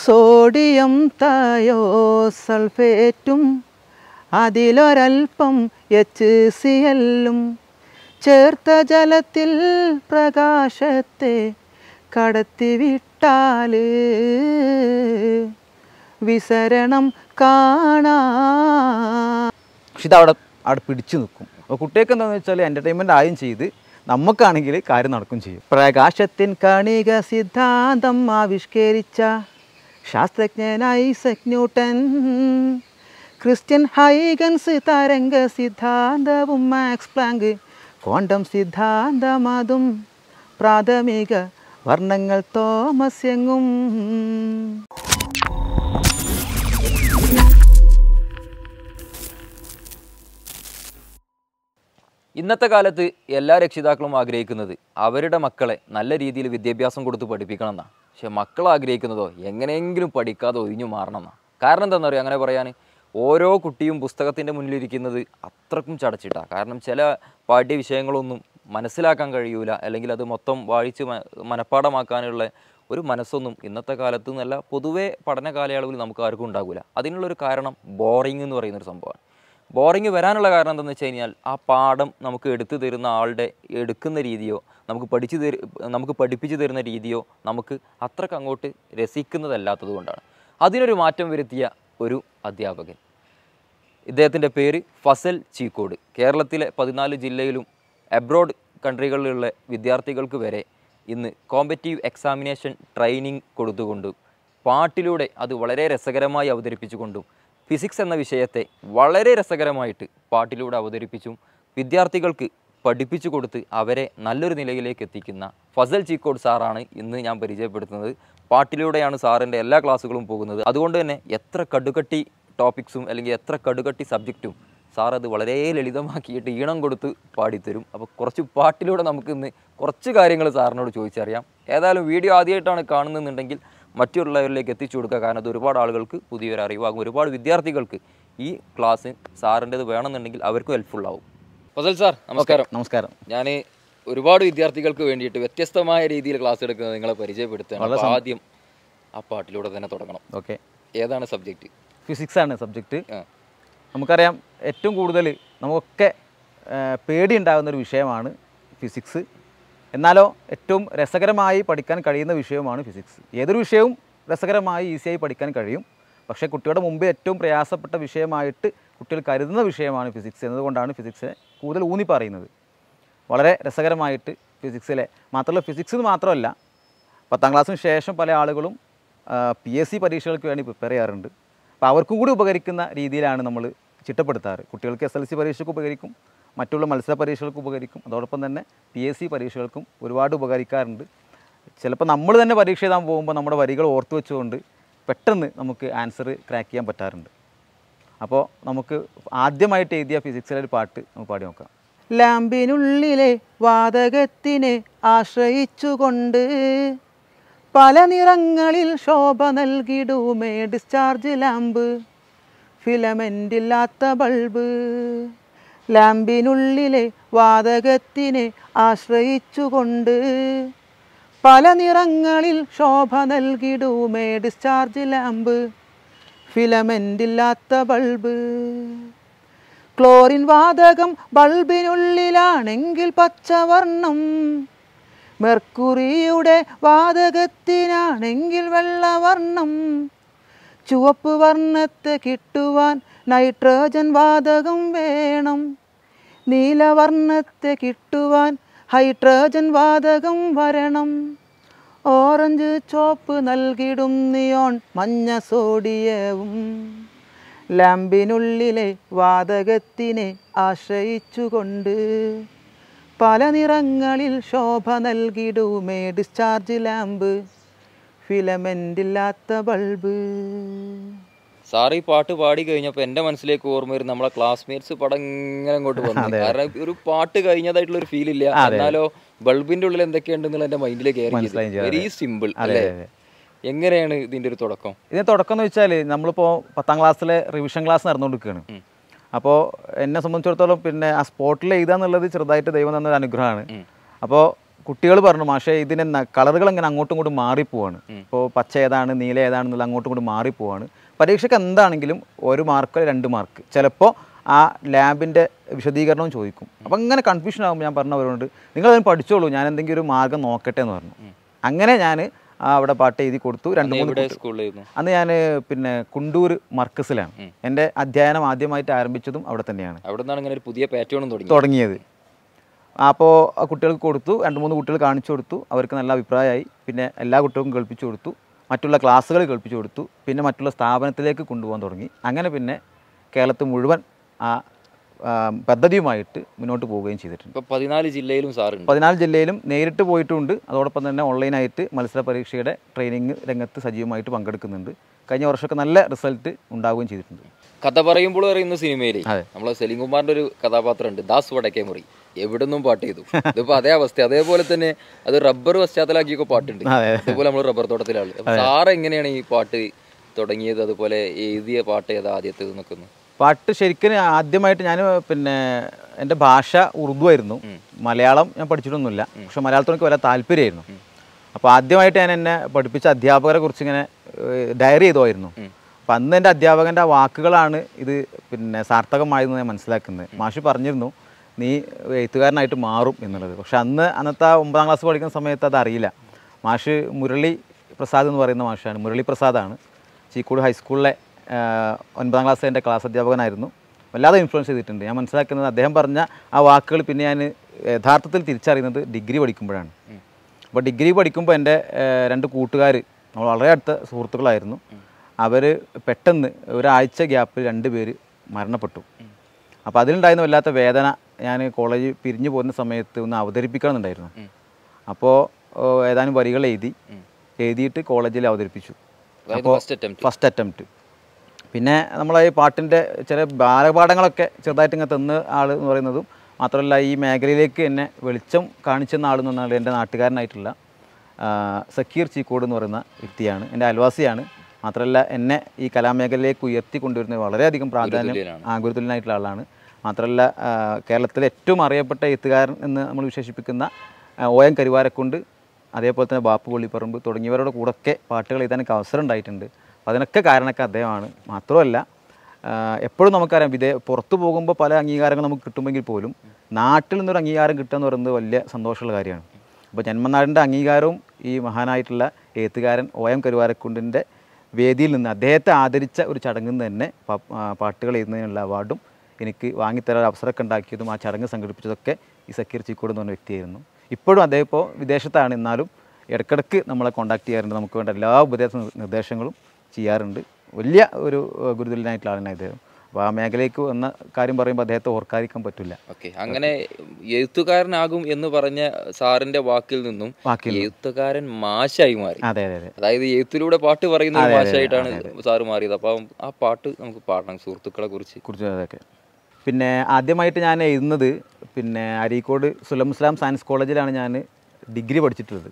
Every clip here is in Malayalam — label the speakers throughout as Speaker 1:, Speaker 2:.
Speaker 1: സോഡിയം തയോ സൾഫേറ്റും അതിലൊരൽപ്പം എച്ച് സി എല്ലും ചേർത്ത ജലത്തിൽ പ്രകാശത്തെ കടത്തിവിട്ടാൽ വിസരണം കാണാ
Speaker 2: പക്ഷെ ഇത് അവിടെ അവിടെ പിടിച്ചു നിൽക്കും അപ്പോൾ കുട്ടികൾക്ക് എന്താണെന്ന് വെച്ചാൽ എൻ്റർടൈൻമെൻറ്റ് ആയും ചെയ്ത് നമുക്കാണെങ്കിൽ കാര്യം
Speaker 1: നടക്കും ചെയ്യും പ്രകാശത്തിൻ കണിക സിദ്ധാന്തം ആവിഷ്കരിച്ച ശാസ്ത്രജ്ഞനായി ന്യൂട്ടൻ ക്രിസ്ത്യൻ ഹൈഗൻസ് തരംഗ സിദ്ധാന്തവും മാക്സ് പ്ലാങ്ക് ക്വാണ്ടം സിദ്ധാന്തമതും പ്രാഥമിക വർണ്ണങ്ങൾ തോമസ് എങ്ങും
Speaker 3: ഇന്നത്തെ കാലത്ത് എല്ലാ രക്ഷിതാക്കളും ആഗ്രഹിക്കുന്നത് അവരുടെ മക്കളെ നല്ല രീതിയിൽ വിദ്യാഭ്യാസം കൊടുത്ത് പഠിപ്പിക്കണം എന്നാണ് പക്ഷെ മക്കൾ ആഗ്രഹിക്കുന്നതോ എങ്ങനെയെങ്കിലും പഠിക്കാതെ ഒഴിഞ്ഞു മാറണം എന്നാണ് കാരണം എന്താണെന്ന് പറയുക അങ്ങനെ പറയാൻ ഓരോ കുട്ടിയും പുസ്തകത്തിൻ്റെ മുന്നിലിരിക്കുന്നത് അത്രക്കും ചടച്ചിട്ടാണ് കാരണം ചില പാഠ്യ വിഷയങ്ങളൊന്നും മനസ്സിലാക്കാൻ കഴിയൂല അല്ലെങ്കിൽ അത് മൊത്തം വായിച്ച് മനഃപ്പാടമാക്കാനുള്ള ഒരു മനസ്സൊന്നും ഇന്നത്തെ കാലത്ത് നല്ല പൊതുവേ പഠന കാലയളവിൽ നമുക്ക് ആർക്കും ഉണ്ടാകില്ല അതിനുള്ളൊരു കാരണം ബോറിംഗ് എന്ന് പറയുന്നൊരു സംഭവമാണ് ബോറിങ് വരാനുള്ള കാരണം എന്താണെന്ന് വെച്ച് കഴിഞ്ഞാൽ ആ പാഠം നമുക്ക് എടുത്തു തരുന്ന ആളുടെ എടുക്കുന്ന രീതിയോ നമുക്ക് പഠിച്ചു തരു നമുക്ക് പഠിപ്പിച്ചു തരുന്ന രീതിയോ നമുക്ക് അത്രക്ക് അങ്ങോട്ട് രസിക്കുന്നതല്ലാത്തത് കൊണ്ടാണ് അതിനൊരു മാറ്റം വരുത്തിയ ഒരു അധ്യാപകൻ ഇദ്ദേഹത്തിൻ്റെ പേര് ഫസൽ ചീക്കോട് കേരളത്തിലെ പതിനാല് ജില്ലയിലും അബ്രോഡ് കൺട്രികളിലുള്ള വിദ്യാർത്ഥികൾക്ക് വരെ ഇന്ന് കോമ്പറ്റീവ് എക്സാമിനേഷൻ ട്രെയിനിങ് കൊടുത്തുകൊണ്ടും പാട്ടിലൂടെ അത് വളരെ രസകരമായി അവതരിപ്പിച്ചുകൊണ്ടും ഫിസിക്സ് എന്ന വിഷയത്തെ വളരെ രസകരമായിട്ട് പാട്ടിലൂടെ അവതരിപ്പിച്ചും വിദ്യാർത്ഥികൾക്ക് പഠിപ്പിച്ചു കൊടുത്ത് അവരെ നല്ലൊരു നിലയിലേക്ക് എത്തിക്കുന്ന ഫസൽ ചീക്കോട് സാറാണ് ഇന്ന് ഞാൻ പരിചയപ്പെടുത്തുന്നത് പാട്ടിലൂടെയാണ് സാറിൻ്റെ എല്ലാ ക്ലാസ്സുകളും പോകുന്നത് അതുകൊണ്ട് തന്നെ എത്ര കടുകട്ടി ടോപ്പിക്സും അല്ലെങ്കിൽ എത്ര കടുകട്ടി സബ്ജക്റ്റും സാർ അത് വളരെ ലളിതമാക്കിയിട്ട് ഈണം കൊടുത്ത് പാടിത്തരും അപ്പോൾ കുറച്ച് പാട്ടിലൂടെ നമുക്ക് ഇന്ന് കുറച്ച് കാര്യങ്ങൾ സാറിനോട് ചോദിച്ചറിയാം ഏതായാലും വീഡിയോ ആദ്യമായിട്ടാണ് കാണുന്നുണ്ടെങ്കിൽ മറ്റുള്ളവരിലേക്ക് എത്തിച്ചു കൊടുക്കുക കാരണം അത് ഒരുപാട് ആളുകൾക്ക് പുതിയൊരു അറിവാകും ഒരുപാട് വിദ്യാർത്ഥികൾക്ക് ഈ ക്ലാസ് സാറിൻ്റെത് വേണമെന്നുണ്ടെങ്കിൽ അവർക്കും ഹെൽപ്ഫുൾ ആവും ഫസൽ സാർ നമസ്കാരം നമസ്കാരം ഞാൻ ഒരുപാട് വിദ്യാർത്ഥികൾക്ക് വേണ്ടിയിട്ട് വ്യത്യസ്തമായ രീതിയിൽ ക്ലാസ് എടുക്കുന്നത് നിങ്ങളെ പരിചയപ്പെടുത്തുകയാണ് ആദ്യം ആ പാട്ടിലൂടെ തന്നെ തുടങ്ങണം ഓക്കെ ഏതാണ് സബ്ജക്റ്റ്
Speaker 2: ഫിസിക്സ് ആണ് സബ്ജക്റ്റ് നമുക്കറിയാം ഏറ്റവും കൂടുതൽ നമുക്കൊക്കെ പേടി ഉണ്ടാകുന്ന ഒരു വിഷയമാണ് ഫിസിക്സ് എന്നാലോ ഏറ്റവും രസകരമായി പഠിക്കാൻ കഴിയുന്ന വിഷയമാണ് ഫിസിക്സ് ഏതൊരു വിഷയവും രസകരമായി ഈസിയായി പഠിക്കാൻ കഴിയും പക്ഷേ കുട്ടിയുടെ മുമ്പ് ഏറ്റവും പ്രയാസപ്പെട്ട വിഷയമായിട്ട് കുട്ടികൾ കരുതുന്ന വിഷയമാണ് ഫിസിക്സ് എന്നതുകൊണ്ടാണ് ഫിസിക്സിനെ കൂടുതൽ ഊന്നി പറയുന്നത് വളരെ രസകരമായിട്ട് ഫിസിക്സിലെ മാത്രമല്ല ഫിസിക്സ് എന്ന് മാത്രമല്ല പത്താം ക്ലാസ്സിന് ശേഷം പല ആളുകളും പി എസ് സി പരീക്ഷകൾക്ക് വേണ്ടി പ്രിപ്പയർ ചെയ്യാറുണ്ട് അപ്പോൾ അവർക്കും കൂടി ഉപകരിക്കുന്ന രീതിയിലാണ് നമ്മൾ ചിട്ടപ്പെടുത്താറ് കുട്ടികൾക്ക് എസ് എൽ സി പരീക്ഷയ്ക്ക് ഉപകരിക്കും മറ്റുള്ള മത്സര പരീക്ഷകൾക്ക് ഉപകരിക്കും അതോടൊപ്പം തന്നെ പി എസ് സി പരീക്ഷകൾക്കും ഒരുപാട് ഉപകരിക്കാറുണ്ട് ചിലപ്പോൾ നമ്മൾ തന്നെ പരീക്ഷ എഴുതാൻ പോകുമ്പോൾ നമ്മുടെ വരികൾ ഓർത്തു വെച്ചുകൊണ്ട് പെട്ടെന്ന് നമുക്ക് ആൻസർ ക്രാക്ക് ചെയ്യാൻ പറ്റാറുണ്ട് അപ്പോൾ നമുക്ക് ആദ്യമായിട്ട് എഴുതിയ ഫിസിക്സിലെ ഒരു പാട്ട് നമുക്ക് പാടി നോക്കാം
Speaker 1: ലാമ്പിനുള്ളിലെ വാതകത്തിനെ ആശ്രയിച്ചുകൊണ്ട് പല നിറങ്ങളിൽ ശോഭ നൽകിടുമേ ഡിസ്ചാർജ് ലാമ്പ് ഫിലമെൻ്റില്ലാത്ത ബൾബ് ലാമ്പിനുള്ളിലെ വാതകത്തിനെ ആശ്രയിച്ചുകൊണ്ട് പല നിറങ്ങളിൽ ശോഭ നൽകിടുമേ ഡിസ്ചാർജ് ലാമ്പ് ഫിലമെൻ്റില്ലാത്ത ബൾബ് ക്ലോറിൻ വാതകം ബൾബിനുള്ളിലാണെങ്കിൽ പച്ചവർണം മെർക്കുറിയുടെ വാതകത്തിനാണെങ്കിൽ വെള്ളവർണം ചുവപ്പ് വർണ്ണത്തെ കിട്ടുവാൻ നൈട്രോജൻ വാതകം വേണം നീലവർണ്ണത്തെ കിട്ടുവാൻ ഹൈഡ്രോജൻ വാതകം വരണം ഓറഞ്ച് ചോപ്പ് നൽകിടും നിയോൺ മഞ്ഞ സോഡിയവും ലാമ്പിനുള്ളിലെ വാതകത്തിനെ ആശ്രയിച്ചുകൊണ്ട് പല നിറങ്ങളിൽ ശോഭ നൽകിടുമേ ഡിസ്ചാർജ് ലാമ്പ് ഫിലമെൻ്റില്ലാത്ത ബൾബ്
Speaker 3: സാറ് ഈ പാട്ട് പാടി കഴിഞ്ഞപ്പോൾ എൻ്റെ മനസ്സിലേക്ക് ഓർമ്മ വരും നമ്മളെ ക്ലാസ്മേറ്റ്സ് പടം ഇങ്ങനെ അങ്ങോട്ട് വന്നു കാരണം ഒരു പാട്ട് കഴിഞ്ഞതായിട്ടുള്ള ഒരു ഫീൽ ഇല്ല എന്നാലോ ബൾബിന്റെ ഉള്ളിൽ എന്തൊക്കെയുണ്ടെന്നുള്ള എൻ്റെ മൈൻഡിലേക്ക് വെരി സിമ്പിൾ അല്ലേ എങ്ങനെയാണ് ഇതിൻ്റെ ഒരു തുടക്കം
Speaker 2: ഇതിന്റെ തുടക്കം എന്ന് വെച്ചാൽ നമ്മളിപ്പോ പത്താം ക്ലാസ്സിലെ റിവിഷൻ ക്ലാസ് നടന്നുകൊണ്ടിരിക്കുകയാണ് അപ്പോൾ എന്നെ സംബന്ധിച്ചിടത്തോളം പിന്നെ ആ സ്പോട്ടിൽ എഴുതാന്നുള്ളത് ചെറുതായിട്ട് ദൈവം തന്നൊരു അനുഗ്രഹമാണ് അപ്പോൾ കുട്ടികൾ പറഞ്ഞു പക്ഷേ ഇതിനെ കളറുകൾ അങ്ങനെ അങ്ങോട്ടും ഇങ്ങോട്ടും മാറിപ്പോവാണ് ഇപ്പോൾ പച്ച ഏതാണ് നീല ഏതാണെന്നുള്ള അങ്ങോട്ടും ഇങ്ങോട്ടും മാറിപ്പോവാണ് പരീക്ഷയ്ക്ക് എന്താണെങ്കിലും ഒരു മാർക്ക് രണ്ട് മാർക്ക് ചിലപ്പോൾ ആ ലാബിൻ്റെ വിശദീകരണവും ചോദിക്കും അപ്പോൾ അങ്ങനെ കൺഫ്യൂഷൻ ആകുമ്പോൾ ഞാൻ പറഞ്ഞവരോട് നിങ്ങൾ അതിന് പഠിച്ചോളൂ ഞാൻ എന്തെങ്കിലും ഒരു മാർഗം നോക്കട്ടെ എന്ന് പറഞ്ഞു അങ്ങനെ ഞാൻ അവിടെ പാട്ട് എഴുതി കൊടുത്തു രണ്ട് മൂന്ന് അന്ന് ഞാൻ പിന്നെ കുണ്ടൂർ മർക്കസിലാണ് എൻ്റെ അധ്യയനം ആദ്യമായിട്ട് ആരംഭിച്ചതും അവിടെ തന്നെയാണ്
Speaker 3: അവിടെ ഇങ്ങനെ ഒരു പുതിയ
Speaker 2: തുടങ്ങിയത് അപ്പോൾ കുട്ടികൾക്ക് കൊടുത്തു രണ്ട് മൂന്ന് കുട്ടികൾ കാണിച്ചു കൊടുത്തു അവർക്ക് നല്ല അഭിപ്രായമായി പിന്നെ എല്ലാ കുട്ടികൾക്കും കേൾപ്പിച്ചു കൊടുത്തു മറ്റുള്ള ക്ലാസ്സുകൾ കേൾപ്പിച്ചു കൊടുത്തു പിന്നെ മറ്റുള്ള സ്ഥാപനത്തിലേക്ക് കൊണ്ടുപോകാൻ തുടങ്ങി അങ്ങനെ പിന്നെ കേരളത്തിൽ മുഴുവൻ ആ പദ്ധതിയുമായിട്ട് മുന്നോട്ട് പോവുകയും ചെയ്തിട്ടുണ്ട്
Speaker 3: ഇപ്പോൾ പതിനാല് ജില്ലയിലും സാറ് പതിനാല്
Speaker 2: ജില്ലയിലും നേരിട്ട് പോയിട്ടുണ്ട് അതോടൊപ്പം തന്നെ ഓൺലൈനായിട്ട് മത്സര പരീക്ഷയുടെ ട്രെയിനിങ് രംഗത്ത് സജീവമായിട്ട് പങ്കെടുക്കുന്നുണ്ട് കഴിഞ്ഞ വർഷമൊക്കെ നല്ല റിസൾട്ട് ഉണ്ടാവുകയും ചെയ്തിട്ടുണ്ട്
Speaker 3: കഥ പറയുമ്പോൾ അറിയുന്ന സിനിമയിൽ നമ്മളെ സെലിംകുമാറിൻ്റെ ഒരു കഥാപാത്രമുണ്ട് ദാസ് വടക്കേമുറി എവിടെ നിന്നും പാട്ട് ചെയ്തു ഇതിപ്പോ അതേ അവസ്ഥ അതേപോലെ തന്നെ അത് റബ്ബർ പശ്ചാത്തലാക്കിയൊക്കെ പാട്ടുണ്ട് അതുപോലെ നമ്മൾ റബ്ബർ തോട്ടത്തിലാണ് സാറ് എങ്ങനെയാണ് ഈ പാട്ട് തുടങ്ങിയത് അതുപോലെ എഴുതിയ പാട്ട് ഏതാ ആദ്യത്തെ നിൽക്കുന്നു
Speaker 2: പാട്ട് ശരിക്കും ആദ്യമായിട്ട് ഞാൻ പിന്നെ എൻ്റെ ഭാഷ ഉറുദു ആയിരുന്നു മലയാളം ഞാൻ പഠിച്ചിട്ടൊന്നുമില്ല പക്ഷെ മലയാളത്തിനൊക്കെ വല്ല താല്പര്യമായിരുന്നു അപ്പോൾ ആദ്യമായിട്ട് ഞാൻ എന്നെ പഠിപ്പിച്ച അധ്യാപകരെ കുറിച്ച് ഇങ്ങനെ ഡയറി ചെയ്തുമായിരുന്നു അപ്പം അന്ന് എൻ്റെ അധ്യാപകൻ്റെ വാക്കുകളാണ് ഇത് പിന്നെ സാർത്ഥകമായതെന്ന് ഞാൻ മനസ്സിലാക്കുന്നത് മാഷി പറഞ്ഞിരുന്നു നീ എഴുത്തുകാരനായിട്ട് മാറും എന്നുള്ളത് പക്ഷെ അന്ന് അന്നത്തെ ഒമ്പതാം ക്ലാസ് പഠിക്കുന്ന സമയത്ത് അതറിയില്ല മാഷ് മുരളി പ്രസാദ് എന്ന് പറയുന്ന മാഷാണ് മുരളി പ്രസാദാണ് ചീക്കോട് ഹൈസ്കൂളിലെ ഒൻപതാം ക്ലാസ് എൻ്റെ ക്ലാസ് അധ്യാപകനായിരുന്നു വല്ലാതെ ഇൻഫ്ലുവൻസ് ചെയ്തിട്ടുണ്ട് ഞാൻ മനസ്സിലാക്കുന്നത് അദ്ദേഹം പറഞ്ഞ ആ വാക്കുകൾ പിന്നെ ഞാൻ യഥാർത്ഥത്തിൽ തിരിച്ചറിയുന്നത് ഡിഗ്രി പഠിക്കുമ്പോഴാണ് അപ്പോൾ ഡിഗ്രി പഠിക്കുമ്പോൾ എൻ്റെ രണ്ട് കൂട്ടുകാർ വളരെ അടുത്ത സുഹൃത്തുക്കളായിരുന്നു അവർ പെട്ടെന്ന് ഒരാഴ്ച ഗ്യാപ്പിൽ രണ്ട് പേര് മരണപ്പെട്ടു അപ്പോൾ അതിലുണ്ടായിരുന്ന വല്ലാത്ത വേദന ഞാൻ കോളേജ് പിരിഞ്ഞു പോകുന്ന സമയത്ത് ഒന്ന് അവതരിപ്പിക്കണമെന്നുണ്ടായിരുന്നു അപ്പോൾ ഏതാനും വരികൾ എഴുതി എഴുതിയിട്ട് കോളേജിൽ അവതരിപ്പിച്ചു അപ്പോൾ ഫസ്റ്റ് അറ്റംപ്റ്റ് പിന്നെ നമ്മൾ ഈ പാട്ടിൻ്റെ ചില ബാലപാഠങ്ങളൊക്കെ ചെറുതായിട്ട് ഇങ്ങനെ തന്ന ആൾ എന്ന് പറയുന്നതും മാത്രമല്ല ഈ മേഖലയിലേക്ക് എന്നെ വെളിച്ചം കാണിച്ചെന്ന ആൾ എന്ന് എൻ്റെ നാട്ടുകാരനായിട്ടുള്ള സക്കീർ ചീക്കോട് എന്ന് പറയുന്ന വ്യക്തിയാണ് എൻ്റെ അയൽവാസിയാണ് മാത്രമല്ല എന്നെ ഈ കലാമേഖലയിലേക്ക് ഉയർത്തിക്കൊണ്ടുവരുന്ന വളരെയധികം പ്രാധാന്യം ആ ആളാണ് മാത്രമല്ല കേരളത്തിലെ ഏറ്റവും അറിയപ്പെട്ട എഴുത്തുകാരൻ എന്ന് നമ്മൾ വിശേഷിപ്പിക്കുന്ന ഒ എം കരുവാരക്കുണ്ട് അതേപോലെ തന്നെ ബാപ്പു പള്ളിപ്പറമ്പ് തുടങ്ങിയവരുടെ കൂടെയൊക്കെ പാട്ടുകൾ എഴുതാനൊക്കെ അവസരം ഉണ്ടായിട്ടുണ്ട് അപ്പോൾ അതിനൊക്കെ കാരണമൊക്കെ അദ്ദേഹമാണ് മാത്രമല്ല എപ്പോഴും നമുക്കറിയാം വിദേ പുറത്തു പോകുമ്പോൾ പല അംഗീകാരങ്ങൾ നമുക്ക് കിട്ടുമെങ്കിൽ പോലും നാട്ടിൽ നിന്നൊരു അംഗീകാരം കിട്ടുക എന്ന് പറയുന്നത് വലിയ സന്തോഷമുള്ള കാര്യമാണ് അപ്പോൾ ജന്മനാടിൻ്റെ അംഗീകാരവും ഈ മഹാനായിട്ടുള്ള എഴുത്തുകാരൻ ഒ എം കരുവാരക്കുണ്ടിൻ്റെ വേദിയിൽ നിന്ന് അദ്ദേഹത്തെ ആദരിച്ച ഒരു ചടങ്ങിൽ നിന്ന് തന്നെ പാട്ടുകൾ എഴുതുന്നതിനുള്ള അവാർഡും എനിക്ക് വാങ്ങിത്തരാൻ അവസരമൊക്കെ ഉണ്ടാക്കിയതും ആ ചടങ്ങ് സംഘടിപ്പിച്ചതൊക്കെ ഈ സക്കീർ ചീക്കോട് എന്ന് പറഞ്ഞ വ്യക്തിയായിരുന്നു ഇപ്പോഴും അദ്ദേഹം ഇപ്പോൾ വിദേശത്താണ് എന്നാലും ഇടക്കിടക്ക് നമ്മളെ കോൺടാക്ട് ചെയ്യാറുണ്ട് നമുക്ക് വേണ്ട എല്ലാ ഉപദേശ നിർദ്ദേശങ്ങളും ചെയ്യാറുണ്ട് വലിയ ഒരു ഗുരുതുല്യനായിട്ടുള്ള ആളാണ് അദ്ദേഹം അപ്പോൾ ആ മേഖലയ്ക്ക് വന്ന കാര്യം പറയുമ്പോൾ അദ്ദേഹത്തെ ഓർക്കാതിരിക്കാൻ പറ്റില്ല ഓക്കെ അങ്ങനെ
Speaker 3: എഴുത്തുകാരനാകും എന്ന് പറഞ്ഞ സാറിന്റെ വാക്കിൽ നിന്നും എഴുത്തുകാരൻ മാശായി മാറി അതെ അതെ അതായത് എഴുത്തിലൂടെ പാട്ട് പറയുന്ന മാശായിട്ടാണ് സാറ് മാറിയത് അപ്പം ആ പാട്ട് നമുക്ക് പാടണം സുഹൃത്തുക്കളെ കുറിച്ച് കുറിച്ച് അതൊക്കെ പിന്നെ
Speaker 2: ആദ്യമായിട്ട് ഞാൻ എഴുതുന്നത് പിന്നെ അരീക്കോട് സുലം ഇസ്ലാം സയൻസ് കോളേജിലാണ് ഞാൻ ഡിഗ്രി പഠിച്ചിട്ടുള്ളത്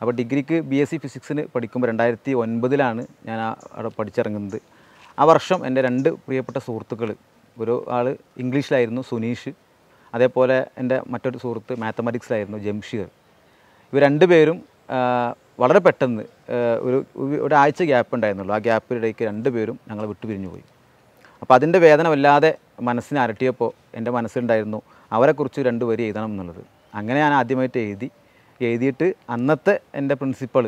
Speaker 2: അപ്പോൾ ഡിഗ്രിക്ക് ബി എസ് സി ഫിസിക്സിന് പഠിക്കുമ്പോൾ രണ്ടായിരത്തി ഒൻപതിലാണ് ഞാൻ അവിടെ പഠിച്ചിറങ്ങുന്നത് ആ വർഷം എൻ്റെ രണ്ട് പ്രിയപ്പെട്ട സുഹൃത്തുക്കൾ ഒരു ആൾ ഇംഗ്ലീഷിലായിരുന്നു സുനീഷ് അതേപോലെ എൻ്റെ മറ്റൊരു സുഹൃത്ത് മാത്തമാറ്റിക്സിലായിരുന്നു ജംഷീർ ഇവർ പേരും വളരെ പെട്ടെന്ന് ഒരു ഒരാഴ്ച ഗ്യാപ്പ് ഉണ്ടായിരുന്നുള്ളൂ ആ രണ്ട് പേരും ഞങ്ങൾ വിട്ടുപിരിഞ്ഞു പോയി അപ്പോൾ അതിൻ്റെ വേദന വല്ലാതെ മനസ്സിനെ അരട്ടിയപ്പോൾ എൻ്റെ മനസ്സിലുണ്ടായിരുന്നു അവരെക്കുറിച്ച് രണ്ട് വരി എഴുതണം എന്നുള്ളത് അങ്ങനെ ഞാൻ ആദ്യമായിട്ട് എഴുതി എഴുതിയിട്ട് അന്നത്തെ എൻ്റെ പ്രിൻസിപ്പൾ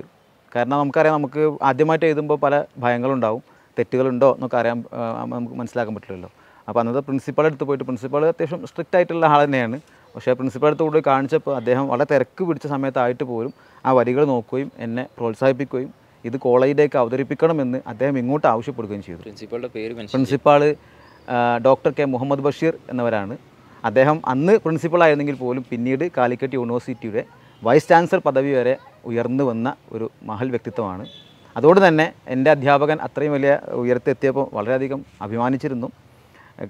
Speaker 2: കാരണം നമുക്കറിയാം നമുക്ക് ആദ്യമായിട്ട് എഴുതുമ്പോൾ പല ഭയങ്ങളുണ്ടാവും തെറ്റുകളുണ്ടോ എന്നൊക്കെ അറിയാൻ നമുക്ക് മനസ്സിലാക്കാൻ പറ്റില്ലല്ലോ അപ്പോൾ അന്നത്തെ പ്രിൻസിപ്പളെ എടുത്ത് പോയിട്ട് പ്രിൻസിപ്പൾ അത്യാവശ്യം സ്ട്രിക്റ്റ് ആയിട്ടുള്ള ആൾ തന്നെയാണ് പക്ഷേ പ്രിൻസിപ്പാൾ അടുത്ത് കൂടി കാണിച്ചപ്പോൾ അദ്ദേഹം വളരെ തിരക്ക് പിടിച്ച സമയത്തായിട്ട് പോലും ആ വരികൾ നോക്കുകയും എന്നെ പ്രോത്സാഹിപ്പിക്കുകയും ഇത് കോളേജിലേക്ക് അവതരിപ്പിക്കണമെന്ന് അദ്ദേഹം ഇങ്ങോട്ട് ആവശ്യപ്പെടുകയും ചെയ്തു പ്രിൻസിപ്പളുടെ പേര് principal doctor K Muhammad Basheer എന്നവരാണ് അദ്ദേഹം അന്ന് പ്രിൻസിപ്പളായിരുന്നെങ്കിൽ പോലും പിന്നീട് കാലിക്കറ്റ് യൂണിവേഴ്സിറ്റിയുടെ വൈസ് ചാൻസലർ പദവി വരെ ഉയർന്നു വന്ന ഒരു മഹൽ വ്യക്തിത്വമാണ് അതുകൊണ്ട് തന്നെ എൻ്റെ അധ്യാപകൻ അത്രയും വലിയ ഉയർത്തെത്തിയപ്പോൾ വളരെയധികം അഭിമാനിച്ചിരുന്നു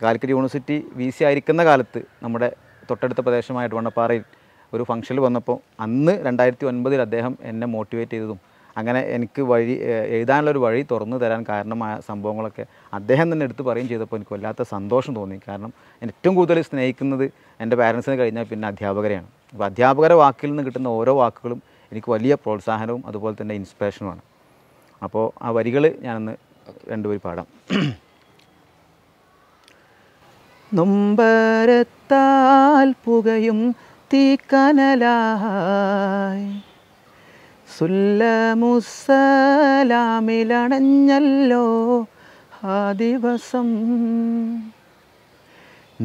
Speaker 2: കാലിക്കറ്റ് യൂണിവേഴ്സിറ്റി വി സി ആയിരിക്കുന്ന കാലത്ത് നമ്മുടെ തൊട്ടടുത്ത പ്രദേശമായ വണ്ണപ്പാറയിൽ ഒരു ഫംഗ്ഷനിൽ വന്നപ്പോൾ അന്ന് രണ്ടായിരത്തി ഒൻപതിൽ അദ്ദേഹം എന്നെ മോട്ടിവേറ്റ് ചെയ്തതും അങ്ങനെ എനിക്ക് വഴി എഴുതാനുള്ളൊരു വഴി തുറന്നു തരാൻ കാരണമായ സംഭവങ്ങളൊക്കെ അദ്ദേഹം തന്നെ എടുത്തു പറയും ചെയ്തപ്പോൾ എനിക്ക് വല്ലാത്ത സന്തോഷം തോന്നി കാരണം ഏറ്റവും കൂടുതൽ സ്നേഹിക്കുന്നത് എൻ്റെ പാരൻസിനെ കഴിഞ്ഞാൽ പിന്നെ അധ്യാപകരെയാണ് അപ്പോൾ അധ്യാപകരെ വാക്കിൽ നിന്ന് കിട്ടുന്ന ഓരോ വാക്കുകളും എനിക്ക് വലിയ പ്രോത്സാഹനവും അതുപോലെ തന്നെ ഇൻസ്പിറേഷനുമാണ് അപ്പോൾ ആ വരികൾ ഞാനൊന്ന് രണ്ടുപേർ പാടാം
Speaker 1: നൊമ്പരത്താൽ പുകയും തീക്കനലായി സുല്ലമുസലാമിലണഞ്ഞല്ലോ ആ ദിവസം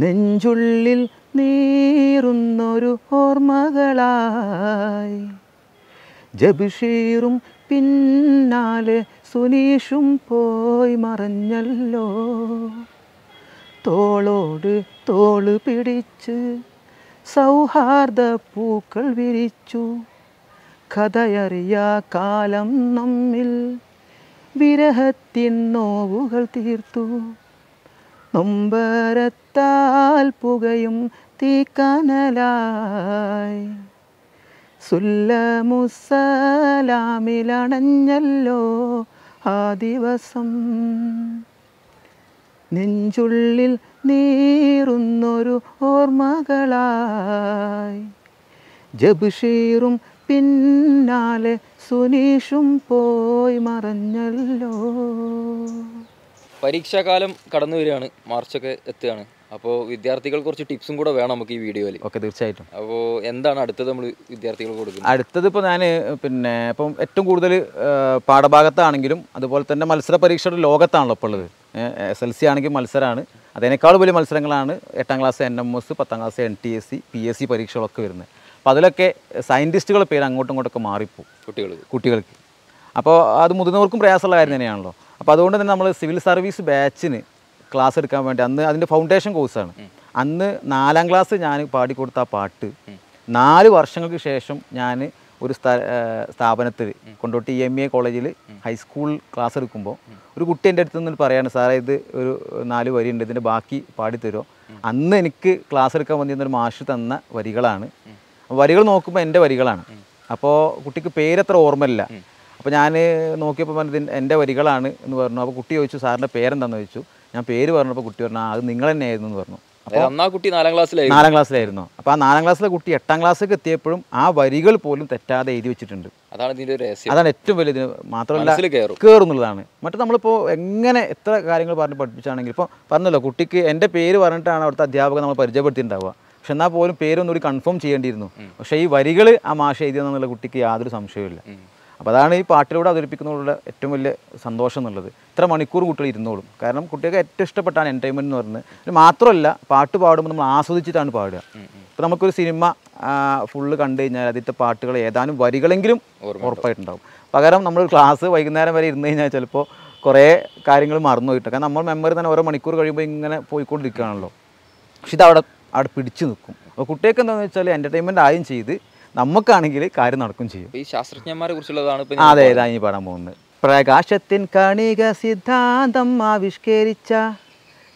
Speaker 1: നെഞ്ചുള്ളിൽ നീറുന്നൊരു ഓർമ്മകളായി ജബിഷീറും പിന്നാലെ സുനീഷും പോയി മറഞ്ഞല്ലോ തോളോട് തോള് പിടിച്ച് സൗഹാർദ്ദ പൂക്കൾ വിരിച്ചു കഥയറിയാ കാലം നമ്മിൽ വിരഹത്തിൻ നോവുകൾ തീർത്തു നൊമ്പരത്താൽ പുകയും തീക്കനലായി സുല്ലമുസലാമിലണഞ്ഞല്ലോ ആ ദിവസം നെഞ്ചുള്ളിൽ നീറുന്നൊരു ഓർമ്മകളായി ജബ്ഷീറും പിന്നാലെ സുനീഷും പോയി മറഞ്ഞല്ലോ
Speaker 3: പരീക്ഷാകാലം കടന്നു വരികയാണ് മാർച്ചൊക്കെ എത്തുകയാണ് അപ്പോൾ വിദ്യാർത്ഥികൾ കുറച്ച് ടിപ്സും കൂടെ വേണം നമുക്ക് ഈ വീഡിയോയിൽ ഓക്കെ തീർച്ചയായിട്ടും അപ്പോൾ എന്താണ് അടുത്തത് നമ്മൾ വിദ്യാർത്ഥികൾക്ക് കൊടുക്കുന്നത്
Speaker 2: അടുത്തത് ഇപ്പോൾ ഞാൻ പിന്നെ ഇപ്പം ഏറ്റവും കൂടുതൽ പാഠഭാഗത്താണെങ്കിലും അതുപോലെ തന്നെ മത്സര പരീക്ഷയുടെ ലോകത്താണല്ലോ ഇപ്പോൾ ഉള്ളത് എസ് എൽ സി ആണെങ്കിൽ മത്സരമാണ് അതിനേക്കാൾ വലിയ മത്സരങ്ങളാണ് എട്ടാം ക്ലാസ് എൻ എം എസ് പത്താം class N T S C P S C പരീക്ഷകളൊക്കെ വരുന്നത് അപ്പോൾ അതിലൊക്കെ സയൻറ്റിസ്റ്റുകളുടെ പേര് അങ്ങോട്ടും ഇങ്ങോട്ടൊക്കെ മാറിപ്പോവും കുട്ടികൾ കുട്ടികൾക്ക് അപ്പോൾ അത് മുതിർന്നവർക്കും പ്രയാസമുള്ള കാര്യം തന്നെയാണല്ലോ അപ്പോൾ അതുകൊണ്ട് തന്നെ നമ്മൾ സിവിൽ സർവീസ് ബാച്ചിന് ക്ലാസ് എടുക്കാൻ വേണ്ടി അന്ന് അതിൻ്റെ ഫൗണ്ടേഷൻ കോഴ്സാണ് അന്ന് നാലാം ക്ലാസ് ഞാൻ പാടിക്കൊടുത്ത ആ പാട്ട് നാല് വർഷങ്ങൾക്ക് ശേഷം ഞാൻ ഒരു സ്ഥാപനത്തിൽ കൊണ്ടോട്ടി ഇ എം എ കോളേജിൽ ഹൈസ്കൂൾ ക്ലാസ് എടുക്കുമ്പോൾ ഒരു കുട്ടി എൻ്റെ അടുത്ത് നിന്ന് പറയാണ് സാറേ ഇത് ഒരു നാല് വരി ഉണ്ട് ഇതിൻ്റെ ബാക്കി പാടിത്തരുമോ അന്ന് എനിക്ക് ക്ലാസ് എടുക്കാൻ വന്നിരുന്ന ഒരു മാഷ് തന്ന വരികളാണ് വരികൾ നോക്കുമ്പോൾ എൻ്റെ വരികളാണ് അപ്പോൾ കുട്ടിക്ക് പേരത്ര ഓർമ്മയില്ല അപ്പോൾ ഞാൻ നോക്കിയപ്പോൾ എൻ്റെ വരികളാണ് എന്ന് പറഞ്ഞു അപ്പോൾ കുട്ടി ചോദിച്ചു സാറിൻ്റെ പേരെന്താന്ന് ചോദിച്ചു ഞാൻ പേര് പറഞ്ഞപ്പോൾ കുട്ടി പറഞ്ഞു അത് നിങ്ങൾ തന്നെ ആയിരുന്നു എന്ന് പറഞ്ഞു അപ്പോൾ
Speaker 3: കുട്ടി നാലാം ക്ലാസ്സിലായിരുന്നു നാലാം
Speaker 2: ക്ലാസ്സിലായിരുന്നു അപ്പോൾ ആ നാലാം ക്ലാസ്സിലെ കുട്ടി എട്ടാം ക്ലാസ്സിലേക്ക് എത്തിയപ്പോഴും ആ വരികൾ പോലും തെറ്റാതെ എഴുതി വെച്ചിട്ടുണ്ട്
Speaker 3: അതാണ് ഇതിൻ്റെ രഹസ്യം അതാണ്
Speaker 2: ഏറ്റവും വലിയ ഇതിന് മാത്രമല്ല കയറുന്നുള്ളതാണ് മറ്റേ നമ്മളിപ്പോൾ എങ്ങനെ എത്ര കാര്യങ്ങൾ പറഞ്ഞ് പഠിപ്പിച്ചാണെങ്കിൽ ഇപ്പോൾ പറഞ്ഞല്ലോ കുട്ടിക്ക് എൻ്റെ പേര് പറഞ്ഞിട്ടാണ് അവിടുത്തെ അധ്യാപകൻ നമ്മൾ പരിചയപ്പെടുത്തിയിട്ടുണ്ടാവുക പക്ഷെ എന്നാൽ പോലും പേരൊന്നും കൂടി കൺഫേം ചെയ്യേണ്ടിയിരുന്നു പക്ഷേ ഈ വരികൾ ആ മാഷ എഴുതിയെന്നുള്ള കുട്ടിക്ക് യാതൊരു സംശയവുമില്ല അപ്പോൾ അതാണ് ഈ പാട്ടിലൂടെ അവതരിപ്പിക്കുന്നതിലുള്ള ഏറ്റവും വലിയ സന്തോഷം എന്നുള്ളത് ഇത്ര മണിക്കൂർ കുട്ടികൾ ഇരുന്നോളും കാരണം കുട്ടികൾക്ക് ഏറ്റവും ഇഷ്ടപ്പെട്ടാണ് എൻ്റർടൈൻമെൻറ്റ് എന്ന് പറയുന്നത് മാത്രമല്ല പാട്ട് പാടുമ്പോൾ നമ്മൾ ആസ്വദിച്ചിട്ടാണ് പാടുക ഇപ്പോൾ നമുക്കൊരു സിനിമ ഫുള്ള് കണ്ടു കഴിഞ്ഞാൽ അതിൻ്റെ പാട്ടുകൾ ഏതാനും വരികളെങ്കിലും ഉറപ്പായിട്ടുണ്ടാകും പകരം നമ്മൾ ക്ലാസ് വൈകുന്നേരം വരെ ഇരുന്ന് കഴിഞ്ഞാൽ ചിലപ്പോൾ കുറേ കാര്യങ്ങൾ മറന്നു പോയിട്ടൊക്കെ നമ്മൾ മെമ്മറി തന്നെ ഓരോ മണിക്കൂർ കഴിയുമ്പോൾ ഇങ്ങനെ പോയിക്കൊണ്ടിരിക്കുകയാണല്ലോ പക്ഷെ ഇത് അവിടെ അവിടെ പിടിച്ചു നിൽക്കും അപ്പോൾ കുട്ടികൾക്ക് എന്താണെന്ന് വെച്ചാൽ എൻ്റർടൈൻമെൻറ്റ് ആയും ചെയ്ത് നമുക്കാണെങ്കിൽ
Speaker 1: കാര്യം നടക്കും ചെയ്യും
Speaker 3: ഈ ശാസ്ത്രജ്ഞന്മാരെ കുറിച്ചുള്ളതാണ് അതെ ഇതാണ് ഇനി
Speaker 1: പാടാൻ പോകുന്നത് പ്രകാശത്തിൻ കണിക സിദ്ധാന്തം ആവിഷ്കരിച്ച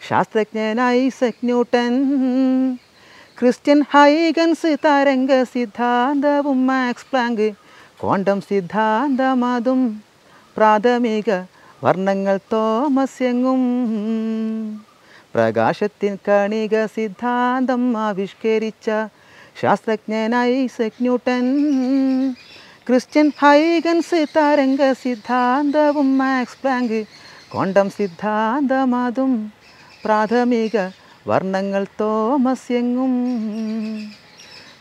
Speaker 1: ശാസ്ത്രജ്ഞനായി ന്യൂട്ടൻ ക്രിസ്ത്യൻ ഹൈഗൻസ് തരംഗ സിദ്ധാന്തവും മാക്സ് പ്ലാങ്ക് ക്വാണ്ടം അതും പ്രാഥമിക വർണ്ണങ്ങൾ തോമസ് എങ്ങും പ്രകാശത്തിൻ കണിക സിദ്ധാന്തം ആവിഷ്കരിച്ച ശാസ്ത്രജ്ഞനായി സെക്ന്യൂട്ടൻ ക്രിസ്ത്യൻ ഹൈഗൻസ് തരംഗ സിദ്ധാന്തവും മാക്സ് പ്ലാങ്ക് കോണ്ടം സിദ്ധാന്തമതും പ്രാഥമിക വർണ്ണങ്ങൾ തോമസ്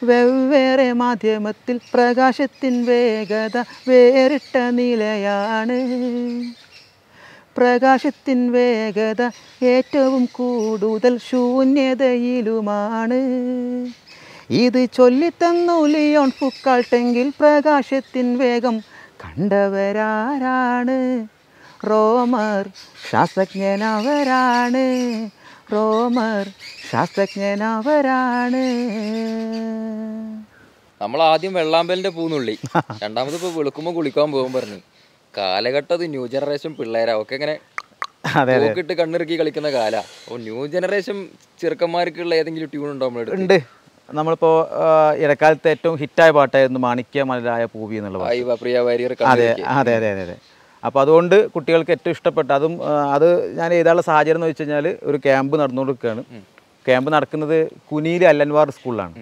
Speaker 1: വെവ്വേറെ മാധ്യമത്തിൽ പ്രകാശത്തിൻ വേഗത വേറിട്ട നിലയാണ് പ്രകാശത്തിൻ വേഗത ഏറ്റവും കൂടുതൽ ശൂന്യതയിലുമാണ് ഇത് ചൊല്ലിത്തന്നു ലിയോൺ പൂക്കാട്ടെങ്കിൽ പ്രകാശത്തിൻ വേഗം കണ്ടവരാരാണ് റോമർ
Speaker 3: ശാസ്ത്രജ്ഞനവരാണ്
Speaker 1: റോമർ ശാസ്ത്രജ്ഞനവരാണ്
Speaker 3: നമ്മൾ ആദ്യം വെള്ളാമ്പലിന്റെ പൂന്നുള്ളി രണ്ടാമത് ഇപ്പൊ വെളുക്കുമ്പോ കുളിക്കാൻ പോകാൻ പറഞ്ഞു കാലഘട്ടം ന്യൂ ജനറേഷൻ പിള്ളേരാ ഒക്കെ ഇങ്ങനെ നോക്കിട്ട് കണ്ണിറക്കി കളിക്കുന്ന കാല അപ്പൊ ന്യൂ ജനറേഷൻ ചെറുക്കന്മാർക്കുള്ള ഏതെങ്കിലും ട്യൂൺ ഉണ്ടോ നമ്മൾ ഉണ്ട്
Speaker 2: നമ്മളിപ്പോൾ ഇടക്കാലത്ത് ഏറ്റവും ഹിറ്റായ പാട്ടായിരുന്നു മാണിക്യ മലരായ പൂവി എന്നുള്ള അതെ അതെ അതെ അതെ അപ്പോൾ അതുകൊണ്ട് കുട്ടികൾക്ക് ഏറ്റവും ഇഷ്ടപ്പെട്ട അതും അത് ഞാൻ ഏതാനുള്ള സാഹചര്യം എന്ന് വെച്ച് കഴിഞ്ഞാൽ ഒരു ക്യാമ്പ് നടന്നുകൊടുക്കുകയാണ് ക്യാമ്പ് നടക്കുന്നത് കുനിയിലെ അല്ലൻവാർ സ്കൂളിലാണ്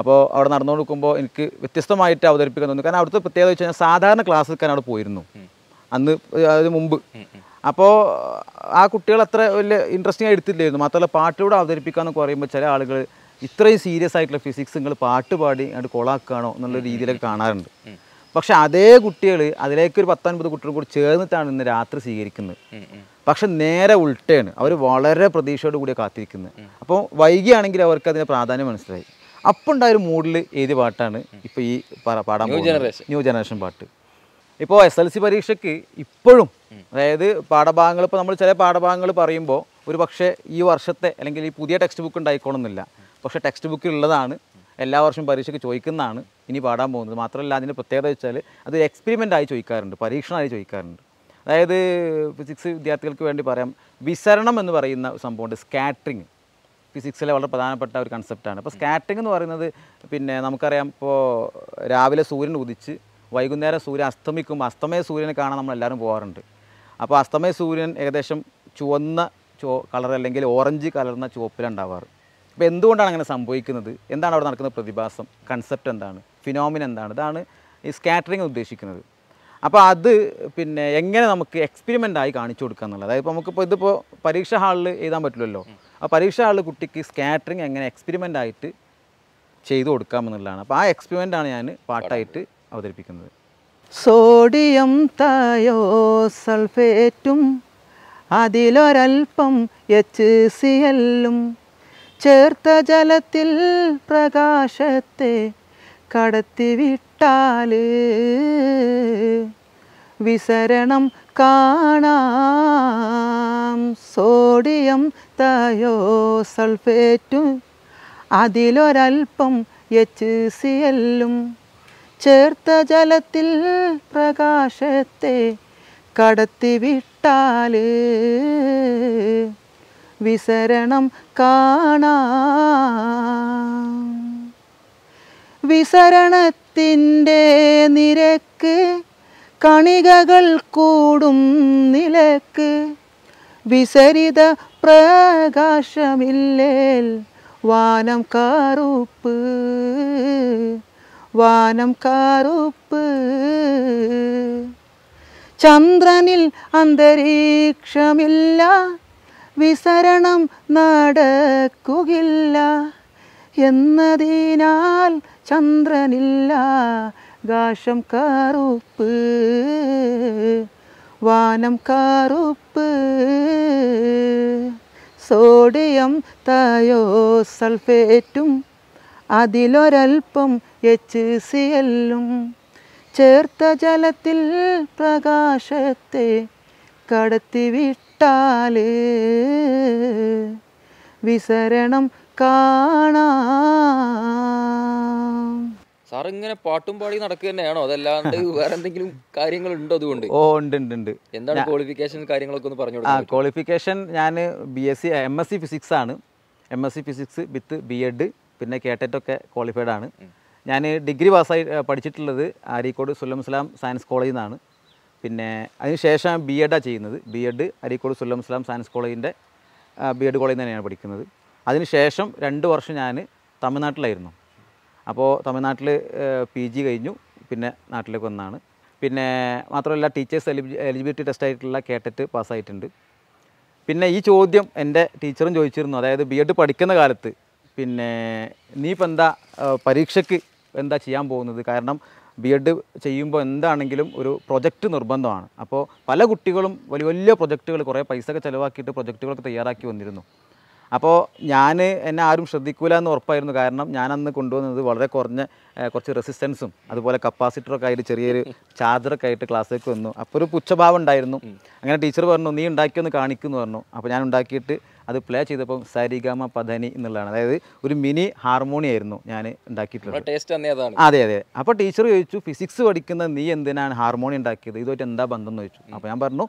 Speaker 2: അപ്പോൾ അവിടെ നടന്നുകൊണ്ട് നിൽക്കുമ്പോൾ എനിക്ക് വ്യത്യസ്തമായിട്ട് അവതരിപ്പിക്കാൻ തോന്നുന്നു കാരണം അവിടുത്തെ പ്രത്യേകത വെച്ച് കഴിഞ്ഞാൽ സാധാരണ ക്ലാസ് എടുക്കാൻ അവിടെ പോയിരുന്നു അന്ന് അതിന് മുമ്പ് അപ്പോൾ ആ കുട്ടികൾ അത്ര വലിയ ഇൻട്രസ്റ്റിംഗ് ആയി എടുത്തില്ലായിരുന്നു മാത്രമല്ല പാട്ടിലൂടെ അവതരിപ്പിക്കാന്ന് പറയുമ്പോൾ ചില ആളുകൾ ഇത്രയും സീരിയസ് ആയിട്ടുള്ള ഫിസിക്സ് നിങ്ങൾ പാട്ട് പാടി അങ്ങോട്ട് കൊളാക്കുകയാണോ എന്നുള്ള രീതിയിലൊക്കെ കാണാറുണ്ട് പക്ഷെ അതേ കുട്ടികൾ അതിലേക്ക് ഒരു പത്തൊൻപത് കുട്ടികൾ കൂടി ചേർന്നിട്ടാണ് ഇന്ന് രാത്രി സ്വീകരിക്കുന്നത് പക്ഷെ നേരെ ഉൾട്ടയാണ് അവർ വളരെ പ്രതീക്ഷയോടുകൂടിയാണ് കാത്തിരിക്കുന്നത് അപ്പോൾ വൈകിയാണെങ്കിൽ അവർക്ക് അതിൻ്റെ പ്രാധാന്യം മനസ്സിലായി അപ്പുണ്ടായ ഒരു മൂഡിൽ എഴുതിയ പാട്ടാണ് ഇപ്പോൾ ഈ പാടാൻ ന്യൂ ജനറേഷൻ പാട്ട് ഇപ്പോൾ എസ് എൽ സി പരീക്ഷയ്ക്ക് ഇപ്പോഴും അതായത് പാഠഭാഗങ്ങൾ ഇപ്പോൾ നമ്മൾ ചില പാഠഭാഗങ്ങൾ പറയുമ്പോൾ ഒരു പക്ഷേ ഈ വർഷത്തെ അല്ലെങ്കിൽ ഈ പുതിയ ടെക്സ്റ്റ് ബുക്ക് ഉണ്ടായിക്കോണമെന്നില്ല പക്ഷേ ടെക്സ്റ്റ് ഉള്ളതാണ് എല്ലാ വർഷവും പരീക്ഷയ്ക്ക് ചോദിക്കുന്നതാണ് ഇനി പാടാൻ പോകുന്നത് മാത്രമല്ല അതിൻ്റെ പ്രത്യേകത വെച്ചാൽ അത് ആയി ചോദിക്കാറുണ്ട് പരീക്ഷണമായി ചോദിക്കാറുണ്ട് അതായത് ഫിസിക്സ് വിദ്യാർത്ഥികൾക്ക് വേണ്ടി പറയാം വിസരണം എന്ന് പറയുന്ന സംഭവമുണ്ട് സ്കാറ്ററിങ് ഫിസിക്സിലെ വളരെ പ്രധാനപ്പെട്ട ഒരു കൺസെപ്റ്റാണ് അപ്പോൾ സ്കാറ്റിംഗ് എന്ന് പറയുന്നത് പിന്നെ നമുക്കറിയാം ഇപ്പോൾ രാവിലെ സൂര്യൻ ഉദിച്ച് വൈകുന്നേരം സൂര്യൻ അസ്തമിക്കുമ്പോൾ അസ്തമയ സൂര്യനെ കാണാൻ നമ്മൾ എല്ലാവരും പോകാറുണ്ട് അപ്പോൾ അസ്തമയ സൂര്യൻ ഏകദേശം ചുവന്ന ചോ കളർ അല്ലെങ്കിൽ ഓറഞ്ച് കലർന്ന ചുവപ്പിലുണ്ടാവാറ് അപ്പോൾ എന്തുകൊണ്ടാണ് അങ്ങനെ സംഭവിക്കുന്നത് എന്താണ് അവിടെ നടക്കുന്ന പ്രതിഭാസം കൺസെപ്റ്റ് എന്താണ് ഫിനോമിന എന്താണ് ഇതാണ് ഈ സ്കാറ്ററിംഗ് ഉദ്ദേശിക്കുന്നത് അപ്പോൾ അത് പിന്നെ എങ്ങനെ നമുക്ക് എക്സ്പെരിമെൻ്റായി കാണിച്ചു കൊടുക്കുക എന്നുള്ളത് അതായത് ഇപ്പോൾ നമുക്കിപ്പോൾ ഇതിപ്പോൾ പരീക്ഷ ഹാളിൽ എഴുതാൻ പറ്റില്ലല്ലോ ആ പരീക്ഷ ആൾ കുട്ടിക്ക് സ്കാറ്ററിങ് എങ്ങനെ എക്സ്പെരിമെൻ്റ് ആയിട്ട് ചെയ്തു കൊടുക്കാമെന്നുള്ളതാണ് അപ്പോൾ ആ എക്സ്പെരിമെൻ്റ് ആണ് ഞാൻ പാട്ടായിട്ട് അവതരിപ്പിക്കുന്നത്
Speaker 1: സോഡിയം തയോ സൾഫേറ്റും അതിലൊരൽപ്പം എച്ച് സി എല്ലും ചേർത്ത ജലത്തിൽ പ്രകാശത്തെ കടത്തിവിട്ടാൽ വിസരണം കാണാം സോഡിയം തയോ സൾഫേറ്റും അതിലൊരൽപ്പം എച്ച് സി എല്ലും ചേർത്ത ജലത്തിൽ പ്രകാശത്തെ കടത്തിവിട്ടാൽ വിസരണം കാണാ വിസരണത്തിൻ്റെ നിരക്ക് കണികകൾ കൂടും നിലക്ക് വിസരിത പ്രകാശമില്ലേൽ വാനം കാറുപ്പ് വാനം കാറുപ്പ് ചന്ദ്രനിൽ അന്തരീക്ഷമില്ല വിസരണം നടക്കുകില്ല എന്നതിനാൽ ചന്ദ്രനില്ല ആകാശം കാറുപ്പ് വാനം കാറുപ്പ് സോഡിയം തയോ സൾഫേറ്റും അതിലൊരൽപ്പം എച്ച് സി എല്ലും ചേർത്ത ജലത്തിൽ പ്രകാശത്തെ കടത്തിവിട്ടാൽ വിസരണം കാണാം
Speaker 3: സാർ ഇങ്ങനെ പാട്ടും പാടി നടക്കുക തന്നെയാണോ അതല്ലാണ്ട് വേറെ എന്തെങ്കിലും ഉണ്ടോ അതുകൊണ്ട് ഓ ഉണ്ട് ഉണ്ട് ഉണ്ട് എന്താണ് ക്വാളിഫിക്കേഷൻ കാര്യങ്ങളൊക്കെ ഒന്ന് പറഞ്ഞു ആ
Speaker 2: ക്വാളിഫിക്കേഷൻ ഞാൻ B S C M S C physics ആണ് M S C physics with B Ed പിന്നെ കേട്ടറ്റൊക്കെ e ക്വാളിഫൈഡ് ആണ് ഞാൻ ഡിഗ്രി പാസ്സായി പഠിച്ചിട്ടുള്ളത് അരീക്കോട് സുല്ലംസ്ലാം സയൻസ് കോളേജിൽ നിന്നാണ് പിന്നെ അതിനുശേഷം ബി എഡാണ് ചെയ്യുന്നത് B Ed Areekode Sullamussalam science കോളേജിൻ്റെ ബി എഡ് കോളേജിൽ തന്നെയാണ് പഠിക്കുന്നത് അതിനുശേഷം രണ്ട് വർഷം ഞാൻ തമിഴ്നാട്ടിലായിരുന്നു അപ്പോൾ തമിഴ്നാട്ടിൽ പി ജി കഴിഞ്ഞു പിന്നെ നാട്ടിലേക്ക് വന്നാണ് പിന്നെ മാത്രമല്ല ടീച്ചേഴ്സ് എലിജിബിലിറ്റി ടെസ്റ്റ് ആയിട്ടുള്ള കേട്ടിട്ട് പാസ്സായിട്ടുണ്ട് പിന്നെ ഈ ചോദ്യം എൻ്റെ ടീച്ചറും ചോദിച്ചിരുന്നു അതായത് ബി എഡ് പഠിക്കുന്ന കാലത്ത് പിന്നെ നീ ഇപ്പോൾ എന്താ പരീക്ഷയ്ക്ക് എന്താ ചെയ്യാൻ പോകുന്നത് കാരണം ബി എഡ് ചെയ്യുമ്പോൾ എന്താണെങ്കിലും ഒരു പ്രൊജക്റ്റ് നിർബന്ധമാണ് അപ്പോൾ പല കുട്ടികളും വലിയ വലിയ പ്രൊജക്റ്റുകൾ കുറേ പൈസ ഒക്കെ ചിലവാക്കിയിട്ട് പ്രൊജക്റ്റുകളൊക്കെ തയ്യാറാക്കി വന്നിരുന്നു അപ്പോൾ ഞാൻ എന്നെ ആരും ശ്രദ്ധിക്കില്ല എന്ന് ഉറപ്പായിരുന്നു കാരണം ഞാൻ അന്ന് കൊണ്ടുവന്നത് വളരെ കുറഞ്ഞ കുറച്ച് റെസിസ്റ്റൻസും അതുപോലെ കപ്പാസിറ്ററൊക്കെ ആയിട്ട് ചെറിയൊരു ചാർജറൊക്കെ ആയിട്ട് ക്ലാസ്സിലേക്ക് വന്നു അപ്പോൾ ഒരു പുച്ഛഭാവം ഉണ്ടായിരുന്നു അങ്ങനെ ടീച്ചർ പറഞ്ഞു നീ ഉണ്ടാക്കിയൊന്ന് കാണിക്കുമെന്ന് പറഞ്ഞു അപ്പോൾ ഞാൻ ഉണ്ടാക്കിയിട്ട് അത് പ്ലേ ചെയ്തപ്പോൾ സരിഗമ പധനി എന്നുള്ളതാണ് അതായത് ഒരു മിനി ഹാർമോണി ആയിരുന്നു ഞാൻ ഉണ്ടാക്കിയിട്ടുള്ളത് അതെ അതെ അപ്പോൾ ടീച്ചർ ചോദിച്ചു ഫിസിക്സ് പഠിക്കുന്ന നീ എന്തിനാണ് ഹാർമോണി ഉണ്ടാക്കിയത് ഇതുമായിട്ട് എന്താ ബന്ധം എന്ന് ചോദിച്ചു അപ്പോൾ ഞാൻ പറഞ്ഞു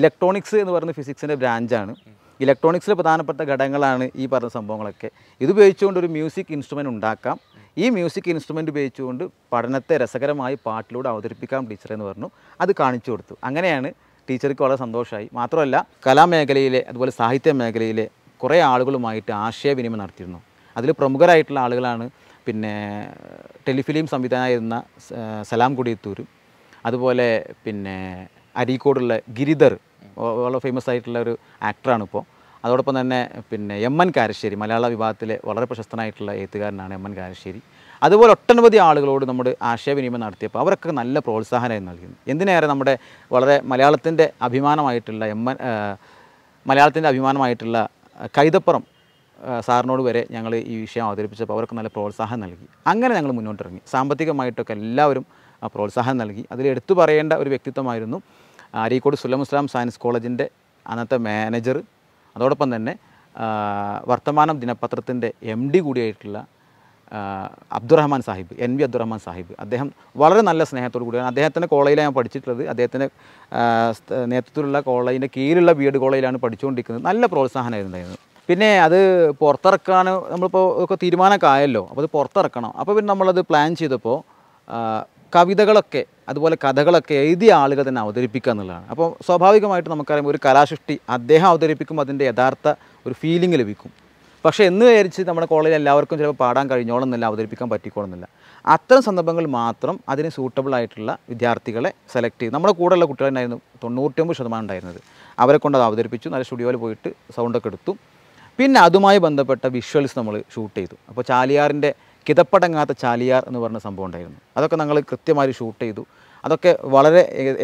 Speaker 2: ഇലക്ട്രോണിക്സ് എന്ന് പറയുന്ന ഫിസിക്സിൻ്റെ ബ്രാഞ്ചാണ് ഇലക്ട്രോണിക്സിലെ പ്രധാനപ്പെട്ട ഘടകങ്ങളാണ് ഈ പറഞ്ഞ സംഭവങ്ങളൊക്കെ ഇത് ഉപയോഗിച്ചുകൊണ്ട് ഒരു മ്യൂസിക് ഇൻസ്ട്രുമെൻ്റ് ഉണ്ടാക്കാം ഈ മ്യൂസിക് ഇൻസ്ട്രുമെൻ്റ് ഉപയോഗിച്ചുകൊണ്ട് പഠനത്തെ രസകരമായി പാട്ടിലൂടെ അവതരിപ്പിക്കാം ടീച്ചർ എന്ന് പറഞ്ഞു അത് കാണിച്ചു കൊടുത്തു അങ്ങനെയാണ് ടീച്ചർക്ക് വളരെ സന്തോഷമായി മാത്രമല്ല കലാമേഖലയിലെ അതുപോലെ സാഹിത്യ മേഖലയിലെ കുറേ ആളുകളുമായിട്ട് ആശയവിനിമയം നടത്തിയിരുന്നു അതിൽ പ്രമുഖരായിട്ടുള്ള ആളുകളാണ് പിന്നെ ടെലിഫിലിം സംവിധാനമായിരുന്ന സലാം കൊടിയത്തൂരും അതുപോലെ പിന്നെ അരീക്കോടുള്ള ഗിരിധർ വളരെ ഫേമസ് ആയിട്ടുള്ള ഒരു ആക്ടറാണ് ഇപ്പോൾ അതോടൊപ്പം തന്നെ പിന്നെ എം എൻ കാരശ്ശേരി മലയാള വിഭാഗത്തിലെ വളരെ പ്രശസ്തനായിട്ടുള്ള എഴുത്തുകാരനാണ് എം എൻ കാരശ്ശേരി അതുപോലെ ഒട്ടനവധി ആളുകളോട് നമ്മുടെ ആശയവിനിമയം നടത്തിയപ്പോൾ അവരൊക്കെ നല്ല പ്രോത്സാഹനം നൽകുന്നു എന്തിനേറെ നമ്മുടെ വളരെ മലയാളത്തിൻ്റെ അഭിമാനമായിട്ടുള്ള എം എൻ മലയാളത്തിൻ്റെ അഭിമാനമായിട്ടുള്ള കൈതപ്പുറം സാറിനോട് വരെ ഞങ്ങൾ ഈ വിഷയം അവതരിപ്പിച്ചപ്പോൾ അവർക്ക് നല്ല പ്രോത്സാഹനം നൽകി അങ്ങനെ ഞങ്ങൾ മുന്നോട്ടിറങ്ങി സാമ്പത്തികമായിട്ടൊക്കെ എല്ലാവരും പ്രോത്സാഹനം നൽകി അതിൽ എടുത്തു പറയേണ്ട ഒരു വ്യക്തിത്വമായിരുന്നു അരീക്കോട് സുല്ലമുസ്ലാം സയൻസ് കോളേജിൻ്റെ അന്നത്തെ മാനേജർ അതോടൊപ്പം തന്നെ വർത്തമാനം ദിനപത്രത്തിൻ്റെ എം ഡി കൂടിയായിട്ടുള്ള അബ്ദുറഹ്മാൻ സാഹിബ് എൻ വി അബ്ദുറഹ്മാൻ സാഹിബ് അദ്ദേഹം വളരെ നല്ല സ്നേഹത്തോടു കൂടിയാണ് അദ്ദേഹത്തിൻ്റെ കോളേജിൽ ഞാൻ പഠിച്ചിട്ടുള്ളത് അദ്ദേഹത്തിൻ്റെ നേതൃത്വത്തിലുള്ള കോളേജിൻ്റെ കീഴിലുള്ള ബി എഡ് കോളേജിലാണ് പഠിച്ചുകൊണ്ടിരിക്കുന്നത് നല്ല പ്രോത്സാഹനമായിരുന്നു പിന്നെ അത് പുറത്തിറക്കാൻ നമ്മളിപ്പോൾ ഒക്കെ തീരുമാനമൊക്കെ ആയല്ലോ അപ്പോൾ അത് പുറത്തിറക്കണം അപ്പോൾ പിന്നെ നമ്മളത് പ്ലാൻ ചെയ്തപ്പോൾ കവിതകളൊക്കെ അതുപോലെ കഥകളൊക്കെ എഴുതിയ ആളുകൾ തന്നെ അവതരിപ്പിക്കുക എന്നുള്ളതാണ് അപ്പോൾ സ്വാഭാവികമായിട്ട് നമുക്കറിയാം ഒരു കലാസൃഷ്ടി അദ്ദേഹം അവതരിപ്പിക്കുമ്പോൾ അതിൻ്റെ യഥാർത്ഥ ഒരു ഫീലിംഗ് ലഭിക്കും പക്ഷേ എന്ന് വിചാരിച്ച് നമ്മുടെ കോളേജിൽ എല്ലാവർക്കും ചിലപ്പോൾ പാടാൻ കഴിഞ്ഞോളം എന്നല്ല അവതരിപ്പിക്കാൻ പറ്റിക്കോളെന്നില്ല അത്തരം സന്ദർഭങ്ങൾ മാത്രം അതിന് സൂട്ടബിൾ ആയിട്ടുള്ള വിദ്യാർത്ഥികളെ സെലക്ട് ചെയ്ത് നമ്മുടെ കൂടെയുള്ള തന്നെയായിരുന്നു തൊണ്ണൂറ്റൊമ്പത് ശതമാനം ഉണ്ടായിരുന്നത് അവരെ കൊണ്ട് അത് അവതരിപ്പിച്ചു നല്ല സ്റ്റുഡിയോയിൽ പോയിട്ട് സൗണ്ടൊക്കെ എടുത്തു പിന്നെ അതുമായി ബന്ധപ്പെട്ട വിഷ്വൽസ് നമ്മൾ ഷൂട്ട് ചെയ്തു അപ്പോൾ ചാലിയാറിൻ്റെ കിതപ്പടങ്ങാത്ത ചാലിയാർ എന്ന് പറഞ്ഞ സംഭവം ഉണ്ടായിരുന്നു അതൊക്കെ ഞങ്ങൾ കൃത്യമായി ഷൂട്ട് ചെയ്തു അതൊക്കെ വളരെ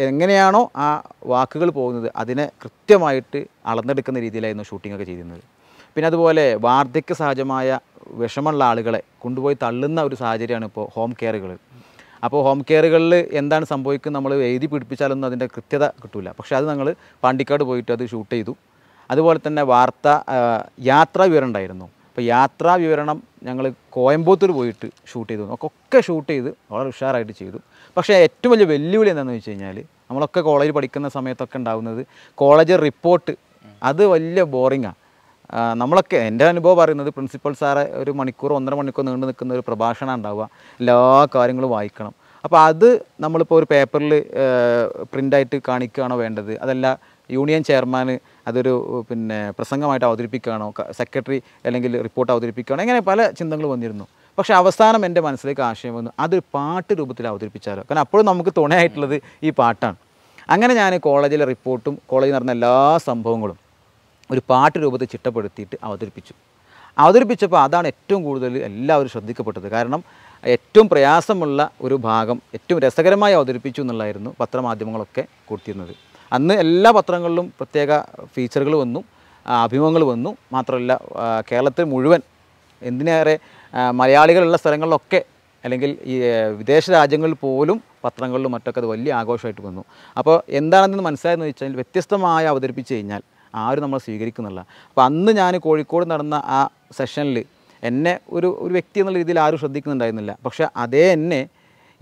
Speaker 2: എങ്ങനെയാണോ ആ വാക്കുകൾ പോകുന്നത് അതിനെ കൃത്യമായിട്ട് അളന്നെടുക്കുന്ന രീതിയിലായിരുന്നു ഷൂട്ടിങ്ങൊക്കെ ചെയ്തിരുന്നത് പിന്നെ അതുപോലെ വാർദ്ധക്യ സഹജമായ വിഷമമുള്ള ആളുകളെ കൊണ്ടുപോയി തള്ളുന്ന ഒരു സാഹചര്യമാണ് ഇപ്പോൾ ഹോം കെയറുകൾ അപ്പോൾ ഹോം കെയറുകളിൽ എന്താണ് സംഭവിക്കുന്നത് നമ്മൾ എഴുതി പിടിപ്പിച്ചാലൊന്നും അതിൻ്റെ കൃത്യത കിട്ടില്ല പക്ഷേ അത് ഞങ്ങൾ പാണ്ടിക്കാട് പോയിട്ട് അത് ഷൂട്ട് ചെയ്തു അതുപോലെ തന്നെ വാർത്ത യാത്രാ വിവരം ഉണ്ടായിരുന്നു അപ്പോൾ യാത്രാ വിവരണം ഞങ്ങൾ കോയമ്പത്തൂർ പോയിട്ട് ഷൂട്ട് ചെയ്തു ഒക്കെ ഷൂട്ട് ചെയ്ത് വളരെ ഉഷാറായിട്ട് ചെയ്തു പക്ഷേ ഏറ്റവും വലിയ വെല്ലുവിളി എന്താണെന്ന് വെച്ച് കഴിഞ്ഞാൽ നമ്മളൊക്കെ കോളേജ് പഠിക്കുന്ന സമയത്തൊക്കെ ഉണ്ടാകുന്നത് കോളേജ് റിപ്പോർട്ട് അത് വലിയ ബോറിങ്ങാണ് നമ്മളൊക്കെ എൻ്റെ അനുഭവം പറയുന്നത് പ്രിൻസിപ്പൽ സാറെ ഒരു മണിക്കൂർ ഒന്നര മണിക്കൂർ നീണ്ടു നിൽക്കുന്ന ഒരു പ്രഭാഷണം ഉണ്ടാവുക എല്ലാ കാര്യങ്ങളും വായിക്കണം അപ്പോൾ അത് നമ്മളിപ്പോൾ ഒരു പേപ്പറിൽ പ്രിൻ്റായിട്ട് കാണിക്കുകയാണോ വേണ്ടത് അതല്ല യൂണിയൻ ചെയർമാൻ അതൊരു പിന്നെ പ്രസംഗമായിട്ട് അവതരിപ്പിക്കുകയാണോ സെക്രട്ടറി അല്ലെങ്കിൽ റിപ്പോർട്ട് അവതരിപ്പിക്കുകയാണോ അങ്ങനെ പല ചിന്തകൾ വന്നിരുന്നു പക്ഷേ അവസാനം എൻ്റെ മനസ്സിലേക്ക് ആശയം വന്നു അതൊരു പാട്ട് രൂപത്തിൽ അവതരിപ്പിച്ചാലോ കാരണം അപ്പോഴും നമുക്ക് തുണയായിട്ടുള്ളത് ഈ പാട്ടാണ് അങ്ങനെ ഞാൻ കോളേജിലെ റിപ്പോർട്ടും കോളേജിൽ നടന്ന എല്ലാ സംഭവങ്ങളും ഒരു പാട്ട് രൂപത്തിൽ ചിട്ടപ്പെടുത്തിയിട്ട് അവതരിപ്പിച്ചു അവതരിപ്പിച്ചപ്പോൾ അതാണ് ഏറ്റവും കൂടുതൽ എല്ലാവരും ശ്രദ്ധിക്കപ്പെട്ടത് കാരണം ഏറ്റവും പ്രയാസമുള്ള ഒരു ഭാഗം ഏറ്റവും രസകരമായി അവതരിപ്പിച്ചു എന്നുള്ളതായിരുന്നു പത്രമാധ്യമങ്ങളൊക്കെ കൊടുത്തിരുന്നത് അന്ന് എല്ലാ പത്രങ്ങളിലും പ്രത്യേക ഫീച്ചറുകൾ വന്നു അഭിമുഖങ്ങൾ വന്നു മാത്രമല്ല കേരളത്തിൽ മുഴുവൻ എന്തിനേറെ മലയാളികളുള്ള സ്ഥലങ്ങളിലൊക്കെ അല്ലെങ്കിൽ ഈ വിദേശ രാജ്യങ്ങളിൽ പോലും പത്രങ്ങളിലും മറ്റൊക്കെ അത് വലിയ ആഘോഷമായിട്ട് വന്നു അപ്പോൾ എന്താണെന്ന് മനസ്സിലായെന്ന് വെച്ചാൽ വ്യത്യസ്തമായി അവതരിപ്പിച്ച് കഴിഞ്ഞാൽ ആരും നമ്മൾ സ്വീകരിക്കുന്നില്ല അപ്പോൾ അന്ന് ഞാൻ കോഴിക്കോട് നടന്ന ആ സെഷനിൽ എന്നെ ഒരു ഒരു വ്യക്തി എന്നുള്ള രീതിയിൽ ആരും ശ്രദ്ധിക്കുന്നുണ്ടായിരുന്നില്ല പക്ഷേ അതേ എന്നെ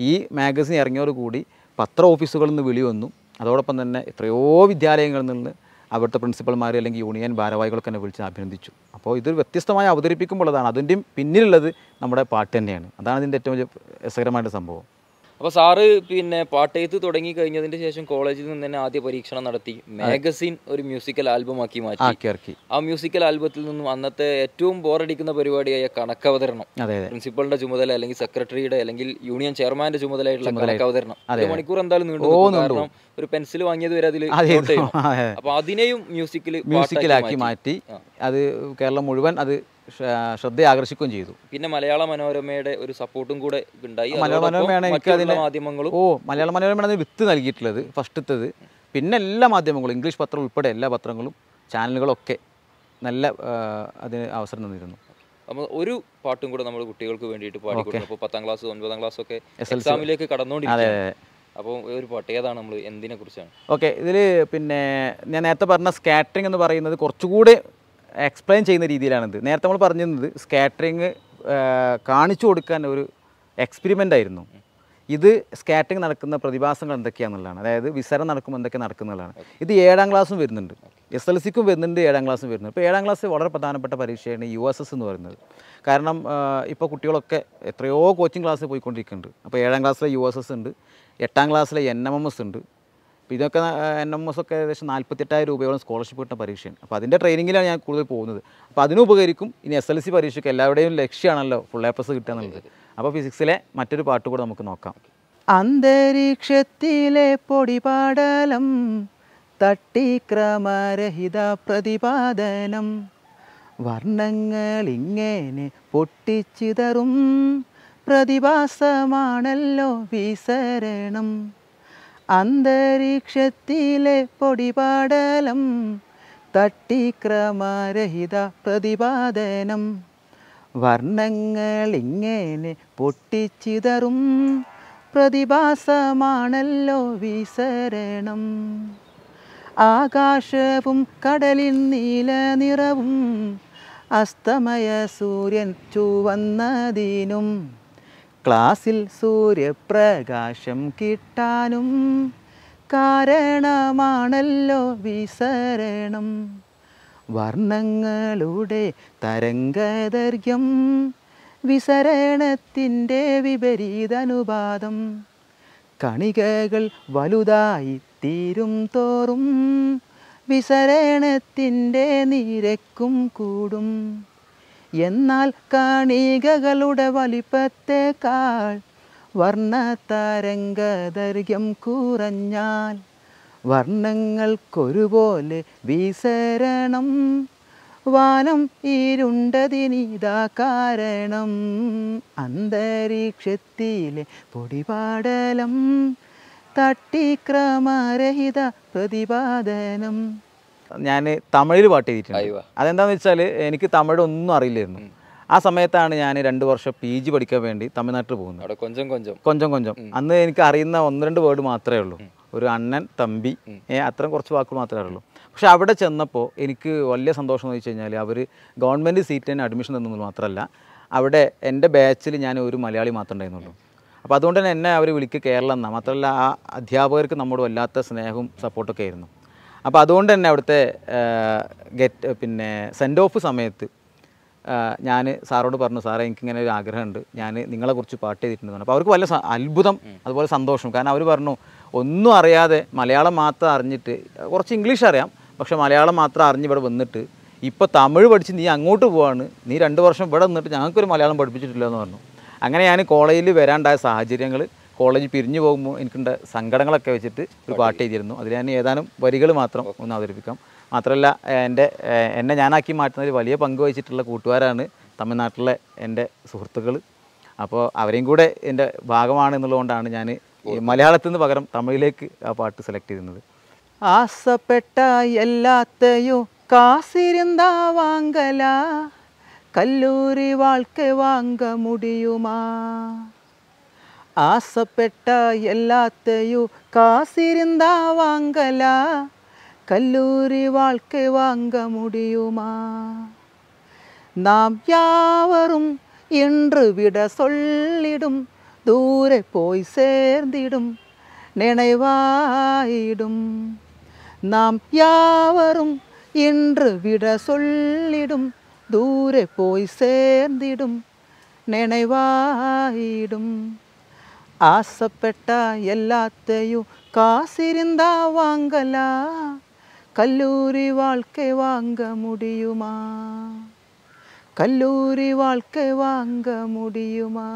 Speaker 2: ഈ മാഗസിൻ ഇറങ്ങിയോടുകൂടി പത്ര ഓഫീസുകളിൽ നിന്ന് വിളി വന്നു അതോടൊപ്പം തന്നെ എത്രയോ വിദ്യാലയങ്ങളിൽ നിന്ന് അവിടുത്തെ പ്രിൻസിപ്പൽമാരെ അല്ലെങ്കിൽ യൂണിയൻ ഭാരവാഹികളൊക്കെ തന്നെ വിളിച്ച് അഭിനന്ദിച്ചു അപ്പോൾ ഇതൊരു വ്യത്യസ്തമായി അവതരിപ്പിക്കുമ്പോഴതാണ് അതിൻ്റെയും പിന്നിലുള്ളത് നമ്മുടെ പാട്ട് തന്നെയാണ് അതാണ് ഇതിൻ്റെ ഏറ്റവും രസകരമായിട്ട് സംഭവം
Speaker 3: അപ്പോൾ സാറ് പിന്നെ പാട്ടയത്ത് തുടങ്ങി കഴിഞ്ഞതിന് ശേഷം കോളേജിൽ നിന്ന് തന്നെ ആദ്യ പരീക്ഷണം നടത്തി മാഗസിൻ ഒരു മ്യൂസിക്കൽ ആൽബം ആക്കി മാറ്റി ആ മ്യൂസിക്കൽ ആൽബത്തിൽ നിന്നും അന്നത്തെ ഏറ്റവും ബോറടിക്കുന്ന പരിപാടിയായ കണക്കവതരണം പ്രിൻസിപ്പളിന്റെ ചുമതല അല്ലെങ്കിൽ സെക്രട്ടറിയുടെ അല്ലെങ്കിൽ യൂണിയൻ ചെയർമാന്റെ ചുമതലയായിട്ടുള്ള കണക്കവതരണം ഒരു മണിക്കൂർ എന്തായാലും നീണ്ടു കാരണം ഒരു പെൻസിൽ വാങ്ങിയത് വരെ അതിൽ അപ്പൊ അതിനെയും മ്യൂസിക്കൽ മ്യൂസിക്കലാക്കി മാറ്റി
Speaker 2: അത് കേരളം മുഴുവൻ അത് ശ്രദ്ധ ആകർഷിക്കുകയും ചെയ്തു
Speaker 3: പിന്നെ മലയാള മനോരമയുടെ ഒരു സപ്പോർട്ടും കൂടെ ഉണ്ടായി മലയാള മനോരമയാണ് എനിക്ക് അതിന്
Speaker 2: മാധ്യമങ്ങളും ഓ മലയാള മനോരമയാണ് അതിന് വിത്ത് നൽകിയിട്ടുള്ളത് ഫസ്റ്റത്തത് പിന്നെ എല്ലാ മാധ്യമങ്ങളും ഇംഗ്ലീഷ് പത്രം ഉൾപ്പെടെ എല്ലാ പത്രങ്ങളും ചാനലുകളൊക്കെ നല്ല അതിന് അവസരം തന്നിരുന്നു
Speaker 3: ഒരു പാട്ടും കൂടെ നമ്മൾ കുട്ടികൾക്ക് വേണ്ടിയിട്ട് പാടിക്കൊടുക്കും അപ്പോൾ പത്താം ക്ലാസ് ഒൻപതാം ക്ലാസ് ഒക്കെ എക്സാമിലേക്ക് കടന്നുകൊണ്ടിരിക്കും അപ്പോൾ ഒരു പാട്ട് ഏതാണ് നമ്മൾ എന്തിനെ കുറിച്ചാണ്
Speaker 2: ഓക്കെ ഇതിൽ പിന്നെ ഞാൻ നേരത്തെ പറഞ്ഞ സ്കാറ്ററിംഗ് എന്ന് പറയുന്നത് കുറച്ചുകൂടെ എക്സ്പ്ലെയിൻ ചെയ്യുന്ന രീതിയിലാണിത് നേരത്തെ നമ്മൾ പറഞ്ഞിരുന്നത് സ്കാറ്ററിങ് കാണിച്ചു കൊടുക്കാൻ ഒരു എക്സ്പെരിമെൻ്റ് ആയിരുന്നു ഇത് സ്കാറ്ററിങ് നടക്കുന്ന പ്രതിഭാസങ്ങൾ എന്തൊക്കെയാണെന്നുള്ളതാണ് അതായത് വിസരം നടക്കുമ്പോൾ എന്തൊക്കെ നടക്കുന്നതാണ് ഇത് ഏഴാം ക്ലാസ്സും വരുന്നുണ്ട് എസ് എൽ സിക്കും വരുന്നുണ്ട് ഏഴാം ക്ലാസ്സും വരുന്നുണ്ട് ഇപ്പോൾ ഏഴാം ക്ലാസ് വളരെ പ്രധാനപ്പെട്ട പരീക്ഷയാണ് യു എസ് എസ് എന്ന് പറയുന്നത് കാരണം ഇപ്പോൾ കുട്ടികളൊക്കെ എത്രയോ കോച്ചിങ് ക്ലാസ്സിൽ പോയിക്കൊണ്ടിരിക്കുന്നുണ്ട് അപ്പോൾ ഏഴാം ക്ലാസ്സിലെ യു എസ് എസ് ഉണ്ട് എട്ടാം ക്ലാസ്സിലെ എൻ എം എം എസ് ഉണ്ട് അപ്പോൾ ഇതൊക്കെ എൻ എം എസ് ഒക്കെ ഏകദേശം നാൽപ്പത്തെട്ടായിരം രൂപയോളം സ്കോളർഷിപ്പ് കിട്ടുന്ന പരീക്ഷയാണ് അപ്പോൾ അതിൻ്റെ ട്രെയിനിങ്ങിലാണ് ഞാൻ കൂടുതൽ പോകുന്നത് അപ്പോൾ ഉപകരിക്കും ഇനി എസ് എൽ സി പരീക്ഷയ്ക്ക് എല്ലാവരുടെയും ലക്ഷ്യമാണല്ലോ ഫുൾ എ പ്ലസ് കിട്ടുക എന്നുള്ളത് അപ്പോൾ ഫിസിക്സിലെ മറ്റൊരു പാട്ട് കൂടെ നമുക്ക് നോക്കാം
Speaker 1: അന്തരീക്ഷത്തിലെ പൊടിപാടലം തട്ടിക്രമരഹിത പ്രതിപാദനം വർണ്ണങ്ങൾ ഇങ്ങനെ പൊട്ടിച്ചിതറും പ്രതിഭാസമാണല്ലോ വിസരണം അന്തരീക്ഷത്തിലെ പൊടിപാടലം തട്ടിക്രമരഹിത പ്രതിപാദനം ഇങ്ങനെ പൊട്ടിച്ചിതറും പ്രതിഭാസമാണല്ലോ വിസരണം ആകാശവും കടലിൻ നീല നിറവും അസ്തമയ സൂര്യൻ ചുവന്നതിനും ക്ലാസ്സിൽ സൂര്യപ്രകാശം കിട്ടാനും കാരണമാണല്ലോ വിസരണം വർണ്ണങ്ങളുടെ തരംഗദൈർഘ്യം വിസരണത്തിൻ്റെ വിപരീതനുപാതം കണികകൾ വലുതായി തീരും തോറും വിസരണത്തിൻ്റെ നിരക്കും കൂടും എന്നാൽ കണികകളുടെ വലിപ്പത്തേക്കാൾ വർണ്ണതരംഗദൈർഘ്യം കുറഞ്ഞാൽ വർണ്ണങ്ങൾക്കൊരുപോലെ വിസരണം വാനം ഇരുണ്ടതിനിതാ കാരണം അന്തരീക്ഷത്തിലെ പൊടിപാടലം തട്ടിക്രമരഹിത പ്രതിപാദനം
Speaker 2: ഞാൻ തമിഴിൽ പാട്ട് ചെയ്തിട്ടുണ്ട് അതെന്താണെന്ന് വെച്ചാൽ എനിക്ക് തമിഴ് ഒന്നും അറിയില്ലായിരുന്നു ആ സമയത്താണ് ഞാൻ രണ്ട് വർഷം പി ജി പഠിക്കാൻ വേണ്ടി തമിഴ്നാട്ടിൽ പോകുന്നത് കൊഞ്ചം കൊഞ്ചം കൊഞ്ചം കൊഞ്ചം അന്ന് എനിക്ക് അറിയുന്ന ഒന്ന് രണ്ട് വേർഡ് മാത്രമേ ഉള്ളൂ ഒരു അണ്ണൻ തമ്പി അത്രയും കുറച്ച് വാക്കുകൾ മാത്രമേ ഉള്ളൂ പക്ഷെ അവിടെ ചെന്നപ്പോൾ എനിക്ക് വലിയ സന്തോഷം എന്ന് വെച്ച് കഴിഞ്ഞാൽ അവർ ഗവൺമെൻറ് സീറ്റിന് അഡ്മിഷൻ തന്നത് മാത്രമല്ല അവിടെ എൻ്റെ ബാച്ചിൽ ഞാൻ ഒരു മലയാളി മാത്രമേ ഉണ്ടായിരുന്നുള്ളൂ അപ്പോൾ അതുകൊണ്ട് തന്നെ എന്നെ അവർ വിളിക്കുക കേരളം എന്നാണ് മാത്രമല്ല ആ അധ്യാപകർക്ക് നമ്മോട് വല്ലാത്ത സ്നേഹവും സപ്പോർട്ടൊക്കെ ആയിരുന്നു അപ്പോൾ അതുകൊണ്ട് തന്നെ അവിടുത്തെ ഗെറ്റ് പിന്നെ സെൻഡ് ഓഫ് സമയത്ത് ഞാൻ സാറോട് പറഞ്ഞു സാറേ എനിക്ക് ഇങ്ങനെ ഒരു ആഗ്രഹമുണ്ട് ഞാൻ നിങ്ങളെ കുറിച്ച് പാട്ട് ചെയ്തിട്ടുണ്ട് അപ്പോൾ അവർക്ക് വല്ല അത്ഭുതം അതുപോലെ സന്തോഷം കാരണം അവർ പറഞ്ഞു ഒന്നും അറിയാതെ മലയാളം മാത്രം അറിഞ്ഞിട്ട് കുറച്ച് ഇംഗ്ലീഷ് അറിയാം പക്ഷേ മലയാളം മാത്രം അറിഞ്ഞ് ഇവിടെ വന്നിട്ട് ഇപ്പോൾ തമിഴ് പഠിച്ച് നീ അങ്ങോട്ട് പോവാണ് നീ രണ്ട് വർഷം ഇവിടെ നിന്നിട്ട് ഞങ്ങൾക്കൊരു മലയാളം പഠിപ്പിച്ചിട്ടില്ല എന്ന് പറഞ്ഞു അങ്ങനെ ഞാൻ കോളേജിൽ വരാണ്ടായ സാഹചര്യങ്ങൾ കോളേജ് പിരിഞ്ഞു പോകുമ്പോൾ എനിക്കുണ്ട് സങ്കടങ്ങളൊക്കെ വെച്ചിട്ട് ഒരു പാട്ട് എഴുതിയിരുന്നു അതിൽ ഞാൻ ഏതാനും വരികൾ മാത്രം ഒന്ന് അവതരിപ്പിക്കാം മാത്രമല്ല എൻ്റെ എന്നെ ഞാനാക്കി മാറ്റുന്നതിൽ വലിയ പങ്ക് വഹിച്ചിട്ടുള്ള കൂട്ടുകാരാണ് തമിഴ്നാട്ടിലെ എൻ്റെ സുഹൃത്തുക്കൾ അപ്പോൾ അവരെയും കൂടെ എൻ്റെ ഭാഗമാണ് എന്നുള്ളതുകൊണ്ടാണ് ഞാൻ മലയാളത്തിൽ നിന്ന് പകരം തമിഴിലേക്ക് ആ പാട്ട് സെലക്ട് ചെയ്യുന്നത്
Speaker 1: ആസപ്പെട്ട എല്ലാത്തെയോ കാസിരുന്നാ വാങ്കല കല്ലൂരി വാഴ്ക്ക വാങ്ക മുടിയുമാ ആസപ്പെട്ട എല്ലാത്തെയു കാസിരുന്നാ വാങ്കല കല്ലൂരി വാഴ്ക്ക വാങ്ക മുടിയുമാ നാം യാവറും என்று விட சொல்லிடும் தூரே போய் சேர்ந்திடும் நினைவாயிடும் நாம் யாவரும் என்று விட சொல்லிடும் தூரே போய் சேர்ந்திடும் நினைவாயிடும் ആസപ്പെട്ട എല്ലാത്തെയും കാസിരുന്താ വാങ്കല കല്ലൂരി വാഴ്ക്കെ വാങ്ക മുടിയുമാ കല്ലൂരി വാഴ്ക്കെ വാങ്ക മുടിയുമാ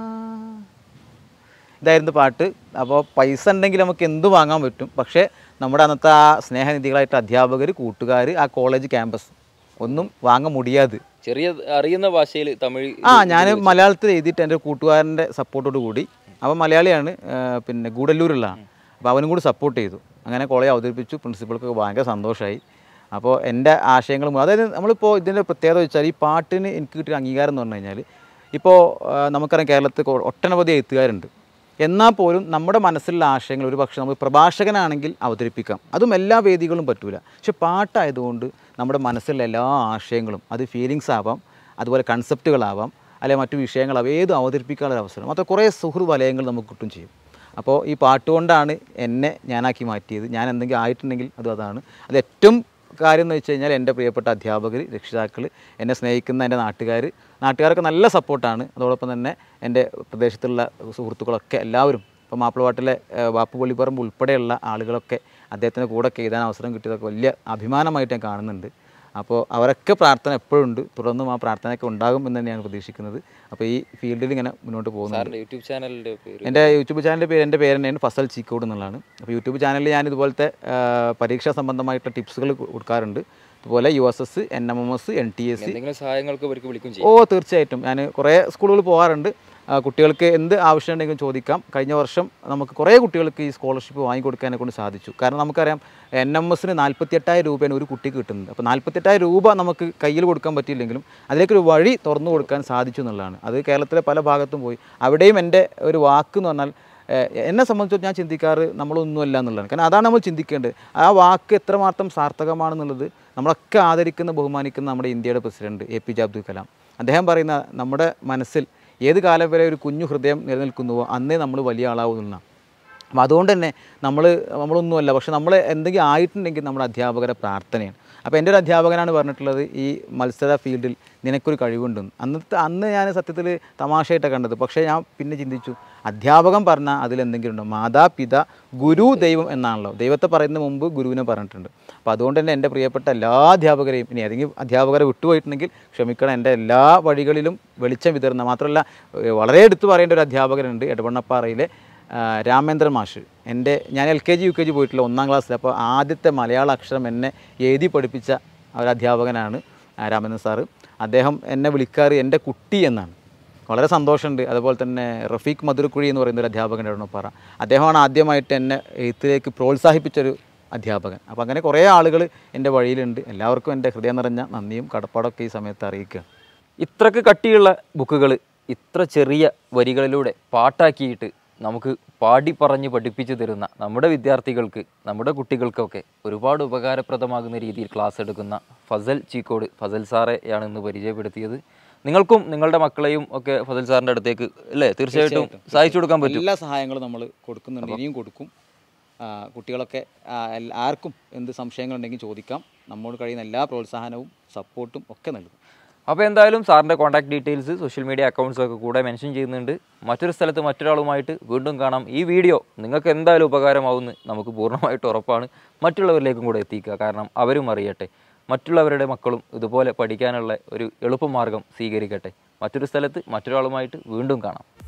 Speaker 2: ഇതായിരുന്നു പാട്ട് അപ്പോൾ പൈസ ഉണ്ടെങ്കിൽ നമുക്ക് എന്ത് വാങ്ങാൻ പറ്റും പക്ഷേ നമ്മുടെ അന്നത്തെ ആ സ്നേഹനിധികളായിട്ട് അധ്യാപകർ കൂട്ടുകാർ ആ കോളേജ് ക്യാമ്പസ് ഒന്നും വാങ്ങാൻ മുടിയാതെ
Speaker 3: ചെറിയ അറിയുന്ന ഭാഷയിൽ തമിഴ് ആ ഞാൻ
Speaker 2: മലയാളത്തിൽ എഴുതിയിട്ട് എൻ്റെ കൂട്ടുകാരൻ്റെ സപ്പോർട്ടോട് കൂടി അവൻ മലയാളിയാണ് പിന്നെ ഗൂഡല്ലൂരുള്ള അപ്പോൾ അവനും കൂടി സപ്പോർട്ട് ചെയ്തു അങ്ങനെ കോളേജ് അവതരിപ്പിച്ചു പ്രിൻസിപ്പൾക്ക് ഭയങ്കര സന്തോഷമായി അപ്പോൾ എൻ്റെ ആശയങ്ങളും അതായത് നമ്മളിപ്പോൾ ഇതിൻ്റെ പ്രത്യേകത വെച്ചാൽ ഈ പാട്ടിന് എനിക്ക് കിട്ടിയ അംഗീകാരം എന്ന് പറഞ്ഞു കഴിഞ്ഞാൽ ഇപ്പോൾ നമുക്കറിയാം കേരളത്തിൽ ഒട്ടനവധി എഴുത്തുകാരുണ്ട് എന്നാൽ പോലും നമ്മുടെ മനസ്സിലുള്ള ആശയങ്ങൾ ഒരു പക്ഷേ നമ്മൾ പ്രഭാഷകനാണെങ്കിൽ അവതരിപ്പിക്കാം അതും എല്ലാ വേദികളും പറ്റൂല പക്ഷെ പാട്ടായതുകൊണ്ട് നമ്മുടെ മനസ്സിലുള്ള എല്ലാ ആശയങ്ങളും അത് ഫീലിങ്സ് ആവാം അതുപോലെ കൺസെപ്റ്റുകളാവാം അല്ലെങ്കിൽ മറ്റു വിഷയങ്ങൾ ഏത് അവതരിപ്പിക്കാനുള്ള അവസരം അത്ര കുറേ സുഹൃത് വലയങ്ങൾ നമുക്ക് കിട്ടും ചെയ്യും അപ്പോൾ ഈ പാട്ടുകൊണ്ടാണ് എന്നെ ഞാനാക്കി മാറ്റിയത് ഞാൻ എന്തെങ്കിലും ആയിട്ടുണ്ടെങ്കിൽ അതും അതാണ് അത് ഏറ്റവും കാര്യം എന്ന് വെച്ച് കഴിഞ്ഞാൽ എൻ്റെ പ്രിയപ്പെട്ട അധ്യാപകർ രക്ഷിതാക്കൾ എന്നെ സ്നേഹിക്കുന്ന എൻ്റെ നാട്ടുകാർ നാട്ടുകാരൊക്കെ നല്ല സപ്പോർട്ടാണ് അതോടൊപ്പം തന്നെ എൻ്റെ പ്രദേശത്തുള്ള സുഹൃത്തുക്കളൊക്കെ എല്ലാവരും ഇപ്പോൾ മാപ്പിളവാട്ടിലെ വാപ്പു പള്ളിപ്പറമ്പ് ഉൾപ്പെടെയുള്ള ആളുകളൊക്കെ അദ്ദേഹത്തിൻ്റെ കൂടെ ഒക്കെ എഴുതാൻ അവസരം കിട്ടിയതൊക്കെ വലിയ അഭിമാനമായിട്ട് ഞാൻ കാണുന്നുണ്ട് അപ്പോൾ അവരൊക്കെ പ്രാർത്ഥന എപ്പോഴും ഉണ്ട് തുടർന്നും ആ പ്രാർത്ഥനയൊക്കെ ഉണ്ടാകും എന്ന് തന്നെയാണ് പ്രതീക്ഷിക്കുന്നത് അപ്പോൾ ഈ ഫീൽഡിൽ ഇങ്ങനെ മുന്നോട്ട് പോകുന്നത്
Speaker 3: യൂട്യൂബ് ചാനലിൻ്റെ എൻ്റെ
Speaker 2: യൂട്യൂബ് ചാനലിൻ്റെ പേര് എൻ്റെ പേര് തന്നെയാണ് ഫസൽ ചീക്കോട് എന്നുള്ളതാണ് അപ്പോൾ യൂട്യൂബ് ചാനലിൽ ഞാൻ ഇതുപോലത്തെ പരീക്ഷാ സംബന്ധമായിട്ടുള്ള ടിപ്സുകൾ കൊടുക്കാറുണ്ട് അതുപോലെ U S S N M M S N T
Speaker 3: S ഓ
Speaker 2: തീർച്ചയായിട്ടും ഞാൻ കുറേ സ്കൂളുകൾ പോകാറുണ്ട് കുട്ടികൾക്ക് എന്ത് ആവശ്യമുണ്ടെങ്കിലും ചോദിക്കാം കഴിഞ്ഞ വർഷം നമുക്ക് കുറേ കുട്ടികൾക്ക് ഈ സ്കോളർഷിപ്പ് വാങ്ങിക്കൊടുക്കാനെ കൊണ്ട് സാധിച്ചു കാരണം നമുക്കറിയാം എൻ എം എസിന് നാൽപ്പത്തിയെട്ടായിരം രൂപയാണ് ഒരു കുട്ടിക്ക് കിട്ടുന്നത് അപ്പോൾ നാൽപ്പത്തെട്ടായിരം രൂപ നമുക്ക് കയ്യിൽ കൊടുക്കാൻ പറ്റിയില്ലെങ്കിലും അതിലേക്കൊരു വഴി തുറന്നു കൊടുക്കാൻ സാധിച്ചു എന്നുള്ളതാണ് അത് കേരളത്തിലെ പല ഭാഗത്തും പോയി അവിടെയും എൻ്റെ ഒരു വാക്ക് എന്ന് പറഞ്ഞാൽ എന്നെ സംബന്ധിച്ച് ഞാൻ ചിന്തിക്കാറ് നമ്മളൊന്നുമല്ല എന്നുള്ളതാണ് കാരണം അതാണ് നമ്മൾ ചിന്തിക്കേണ്ടത് ആ വാക്ക് എത്രമാത്രം സാർത്ഥകമാണെന്നുള്ളത് നമ്മളൊക്കെ ആദരിക്കുന്ന ബഹുമാനിക്കുന്ന നമ്മുടെ ഇന്ത്യയുടെ president A P J Abdul Kalam അദ്ദേഹം പറയുന്ന നമ്മുടെ മനസ്സിൽ ഏത് കാലം വരെ ഒരു കുഞ്ഞു ഹൃദയം നിലനിൽക്കുന്നുവോ അന്നേ നമ്മൾ വലിയ ആളാവുന്ന അപ്പം അതുകൊണ്ട് തന്നെ നമ്മൾ നമ്മളൊന്നുമല്ല പക്ഷെ നമ്മൾ എന്തെങ്കിലും ആയിട്ടുണ്ടെങ്കിൽ നമ്മുടെ അധ്യാപകരെ പ്രാർത്ഥനയാണ് അപ്പോൾ എൻ്റെ ഒരു അധ്യാപകനാണ് പറഞ്ഞിട്ടുള്ളത് ഈ മത്സര ഫീൽഡിൽ നിനക്കൊരു കഴിവുണ്ടെന്ന് അന്നത്തെ അന്ന് ഞാൻ സത്യത്തിൽ തമാശയായിട്ട് കണ്ടത് പക്ഷേ ഞാൻ പിന്നെ ചിന്തിച്ചു അധ്യാപകൻ പറഞ്ഞാൽ അതിലെന്തെങ്കിലും ഉണ്ടോ മാതാപിത ഗുരു ദൈവം എന്നാണല്ലോ ദൈവത്തെ പറയുന്ന മുമ്പ് ഗുരുവിനെ പറഞ്ഞിട്ടുണ്ട് അപ്പോൾ അതുകൊണ്ട് തന്നെ എൻ്റെ പ്രിയപ്പെട്ട എല്ലാ അധ്യാപകരെയും ഇനി ഏതെങ്കിലും അധ്യാപകരെ വിട്ടുപോയിട്ടുണ്ടെങ്കിൽ ക്ഷമിക്കണം എൻ്റെ എല്ലാ വഴികളിലും വെളിച്ചം വിതറുന്ന മാത്രമല്ല വളരെ എടുത്തു പറയേണ്ട ഒരു അധ്യാപകനുണ്ട് എടവണ്ണപ്പാറയിലെ രാമേന്ദ്രൻ മാഷ് എൻ്റെ ഞാൻ L K G U K G പോയിട്ടുള്ള ഒന്നാം ക്ലാസ്സിൽ അപ്പോൾ ആദ്യത്തെ മലയാള അക്ഷരം എന്നെ എഴുതി പഠിപ്പിച്ച ഒരു അധ്യാപകനാണ് രാമേന്ദ്രൻ സാറ് അദ്ദേഹം എന്നെ വിളിക്കാറ് എൻ്റെ കുട്ടി എന്നാണ് വളരെ സന്തോഷമുണ്ട് അതുപോലെ തന്നെ റഫീഖ് മധുരക്കുഴി എന്ന് പറയുന്ന ഒരു അധ്യാപകൻ്റെ ഇടണപ്പാറ അദ്ദേഹമാണ് ആദ്യമായിട്ട് എന്നെ എഴുത്തിലേക്ക് പ്രോത്സാഹിപ്പിച്ചൊരു അധ്യാപകൻ അപ്പോൾ അങ്ങനെ കുറേ ആളുകൾ എൻ്റെ വഴിയിലുണ്ട്
Speaker 3: എല്ലാവർക്കും എൻ്റെ ഹൃദയം നിറഞ്ഞ നന്ദിയും കടപ്പാടൊക്കെ ഈ സമയത്ത് അറിയിക്കുകയാണ് ഇത്രക്ക് കട്ടിയുള്ള ബുക്കുകൾ ഇത്ര ചെറിയ വരികളിലൂടെ പാട്ടാക്കിയിട്ട് നമുക്ക് പാടി പറഞ്ഞ് പഠിപ്പിച്ചു തരുന്ന നമ്മുടെ വിദ്യാർത്ഥികൾക്ക് നമ്മുടെ കുട്ടികൾക്കൊക്കെ ഒരുപാട് ഉപകാരപ്രദമാകുന്ന രീതിയിൽ ക്ലാസ് എടുക്കുന്ന ഫസൽ ചീക്കോട് ഫസൽ സാറെയാണ് ഇന്ന് പരിചയപ്പെടുത്തിയത് നിങ്ങൾക്കും നിങ്ങളുടെ മക്കളെയും ഒക്കെ ഫസൽ സാറിൻ്റെ അടുത്തേക്ക് അല്ലേ തീർച്ചയായിട്ടും സഹായിച്ചു കൊടുക്കാൻ പറ്റും
Speaker 2: എല്ലാ സഹായങ്ങളും നമ്മൾ കൊടുക്കുന്നുണ്ട് ഇനിയും കൊടുക്കും കുട്ടികളൊക്കെ ആർക്കും എന്ത് സംശയങ്ങളുണ്ടെങ്കിൽ ചോദിക്കാം നമ്മോട് കഴിയുന്ന എല്ലാ പ്രോത്സാഹനവും സപ്പോർട്ടും
Speaker 3: ഒക്കെ നൽകും അപ്പോൾ എന്തായാലും സാറിൻ്റെ contact details social media accounts ഒക്കെ കൂടെ മെൻഷൻ ചെയ്യുന്നുണ്ട് മറ്റൊരു സ്ഥലത്ത് മറ്റൊരാളുമായിട്ട് വീണ്ടും കാണാം ഈ വീഡിയോ നിങ്ങൾക്ക് എന്തായാലും ഉപകാരമാവുമെന്ന് നമുക്ക് പൂർണ്ണമായിട്ട് ഉറപ്പാണ് മറ്റുള്ളവരിലേക്കും കൂടെ എത്തിക്കുക കാരണം അവരും അറിയട്ടെ മറ്റുള്ളവരുടെ മക്കളും ഇതുപോലെ പഠിക്കാനുള്ള ഒരു എളുപ്പമാർഗം സ്വീകരിക്കട്ടെ മറ്റൊരു സ്ഥലത്ത് മറ്റൊരാളുമായിട്ട് വീണ്ടും കാണാം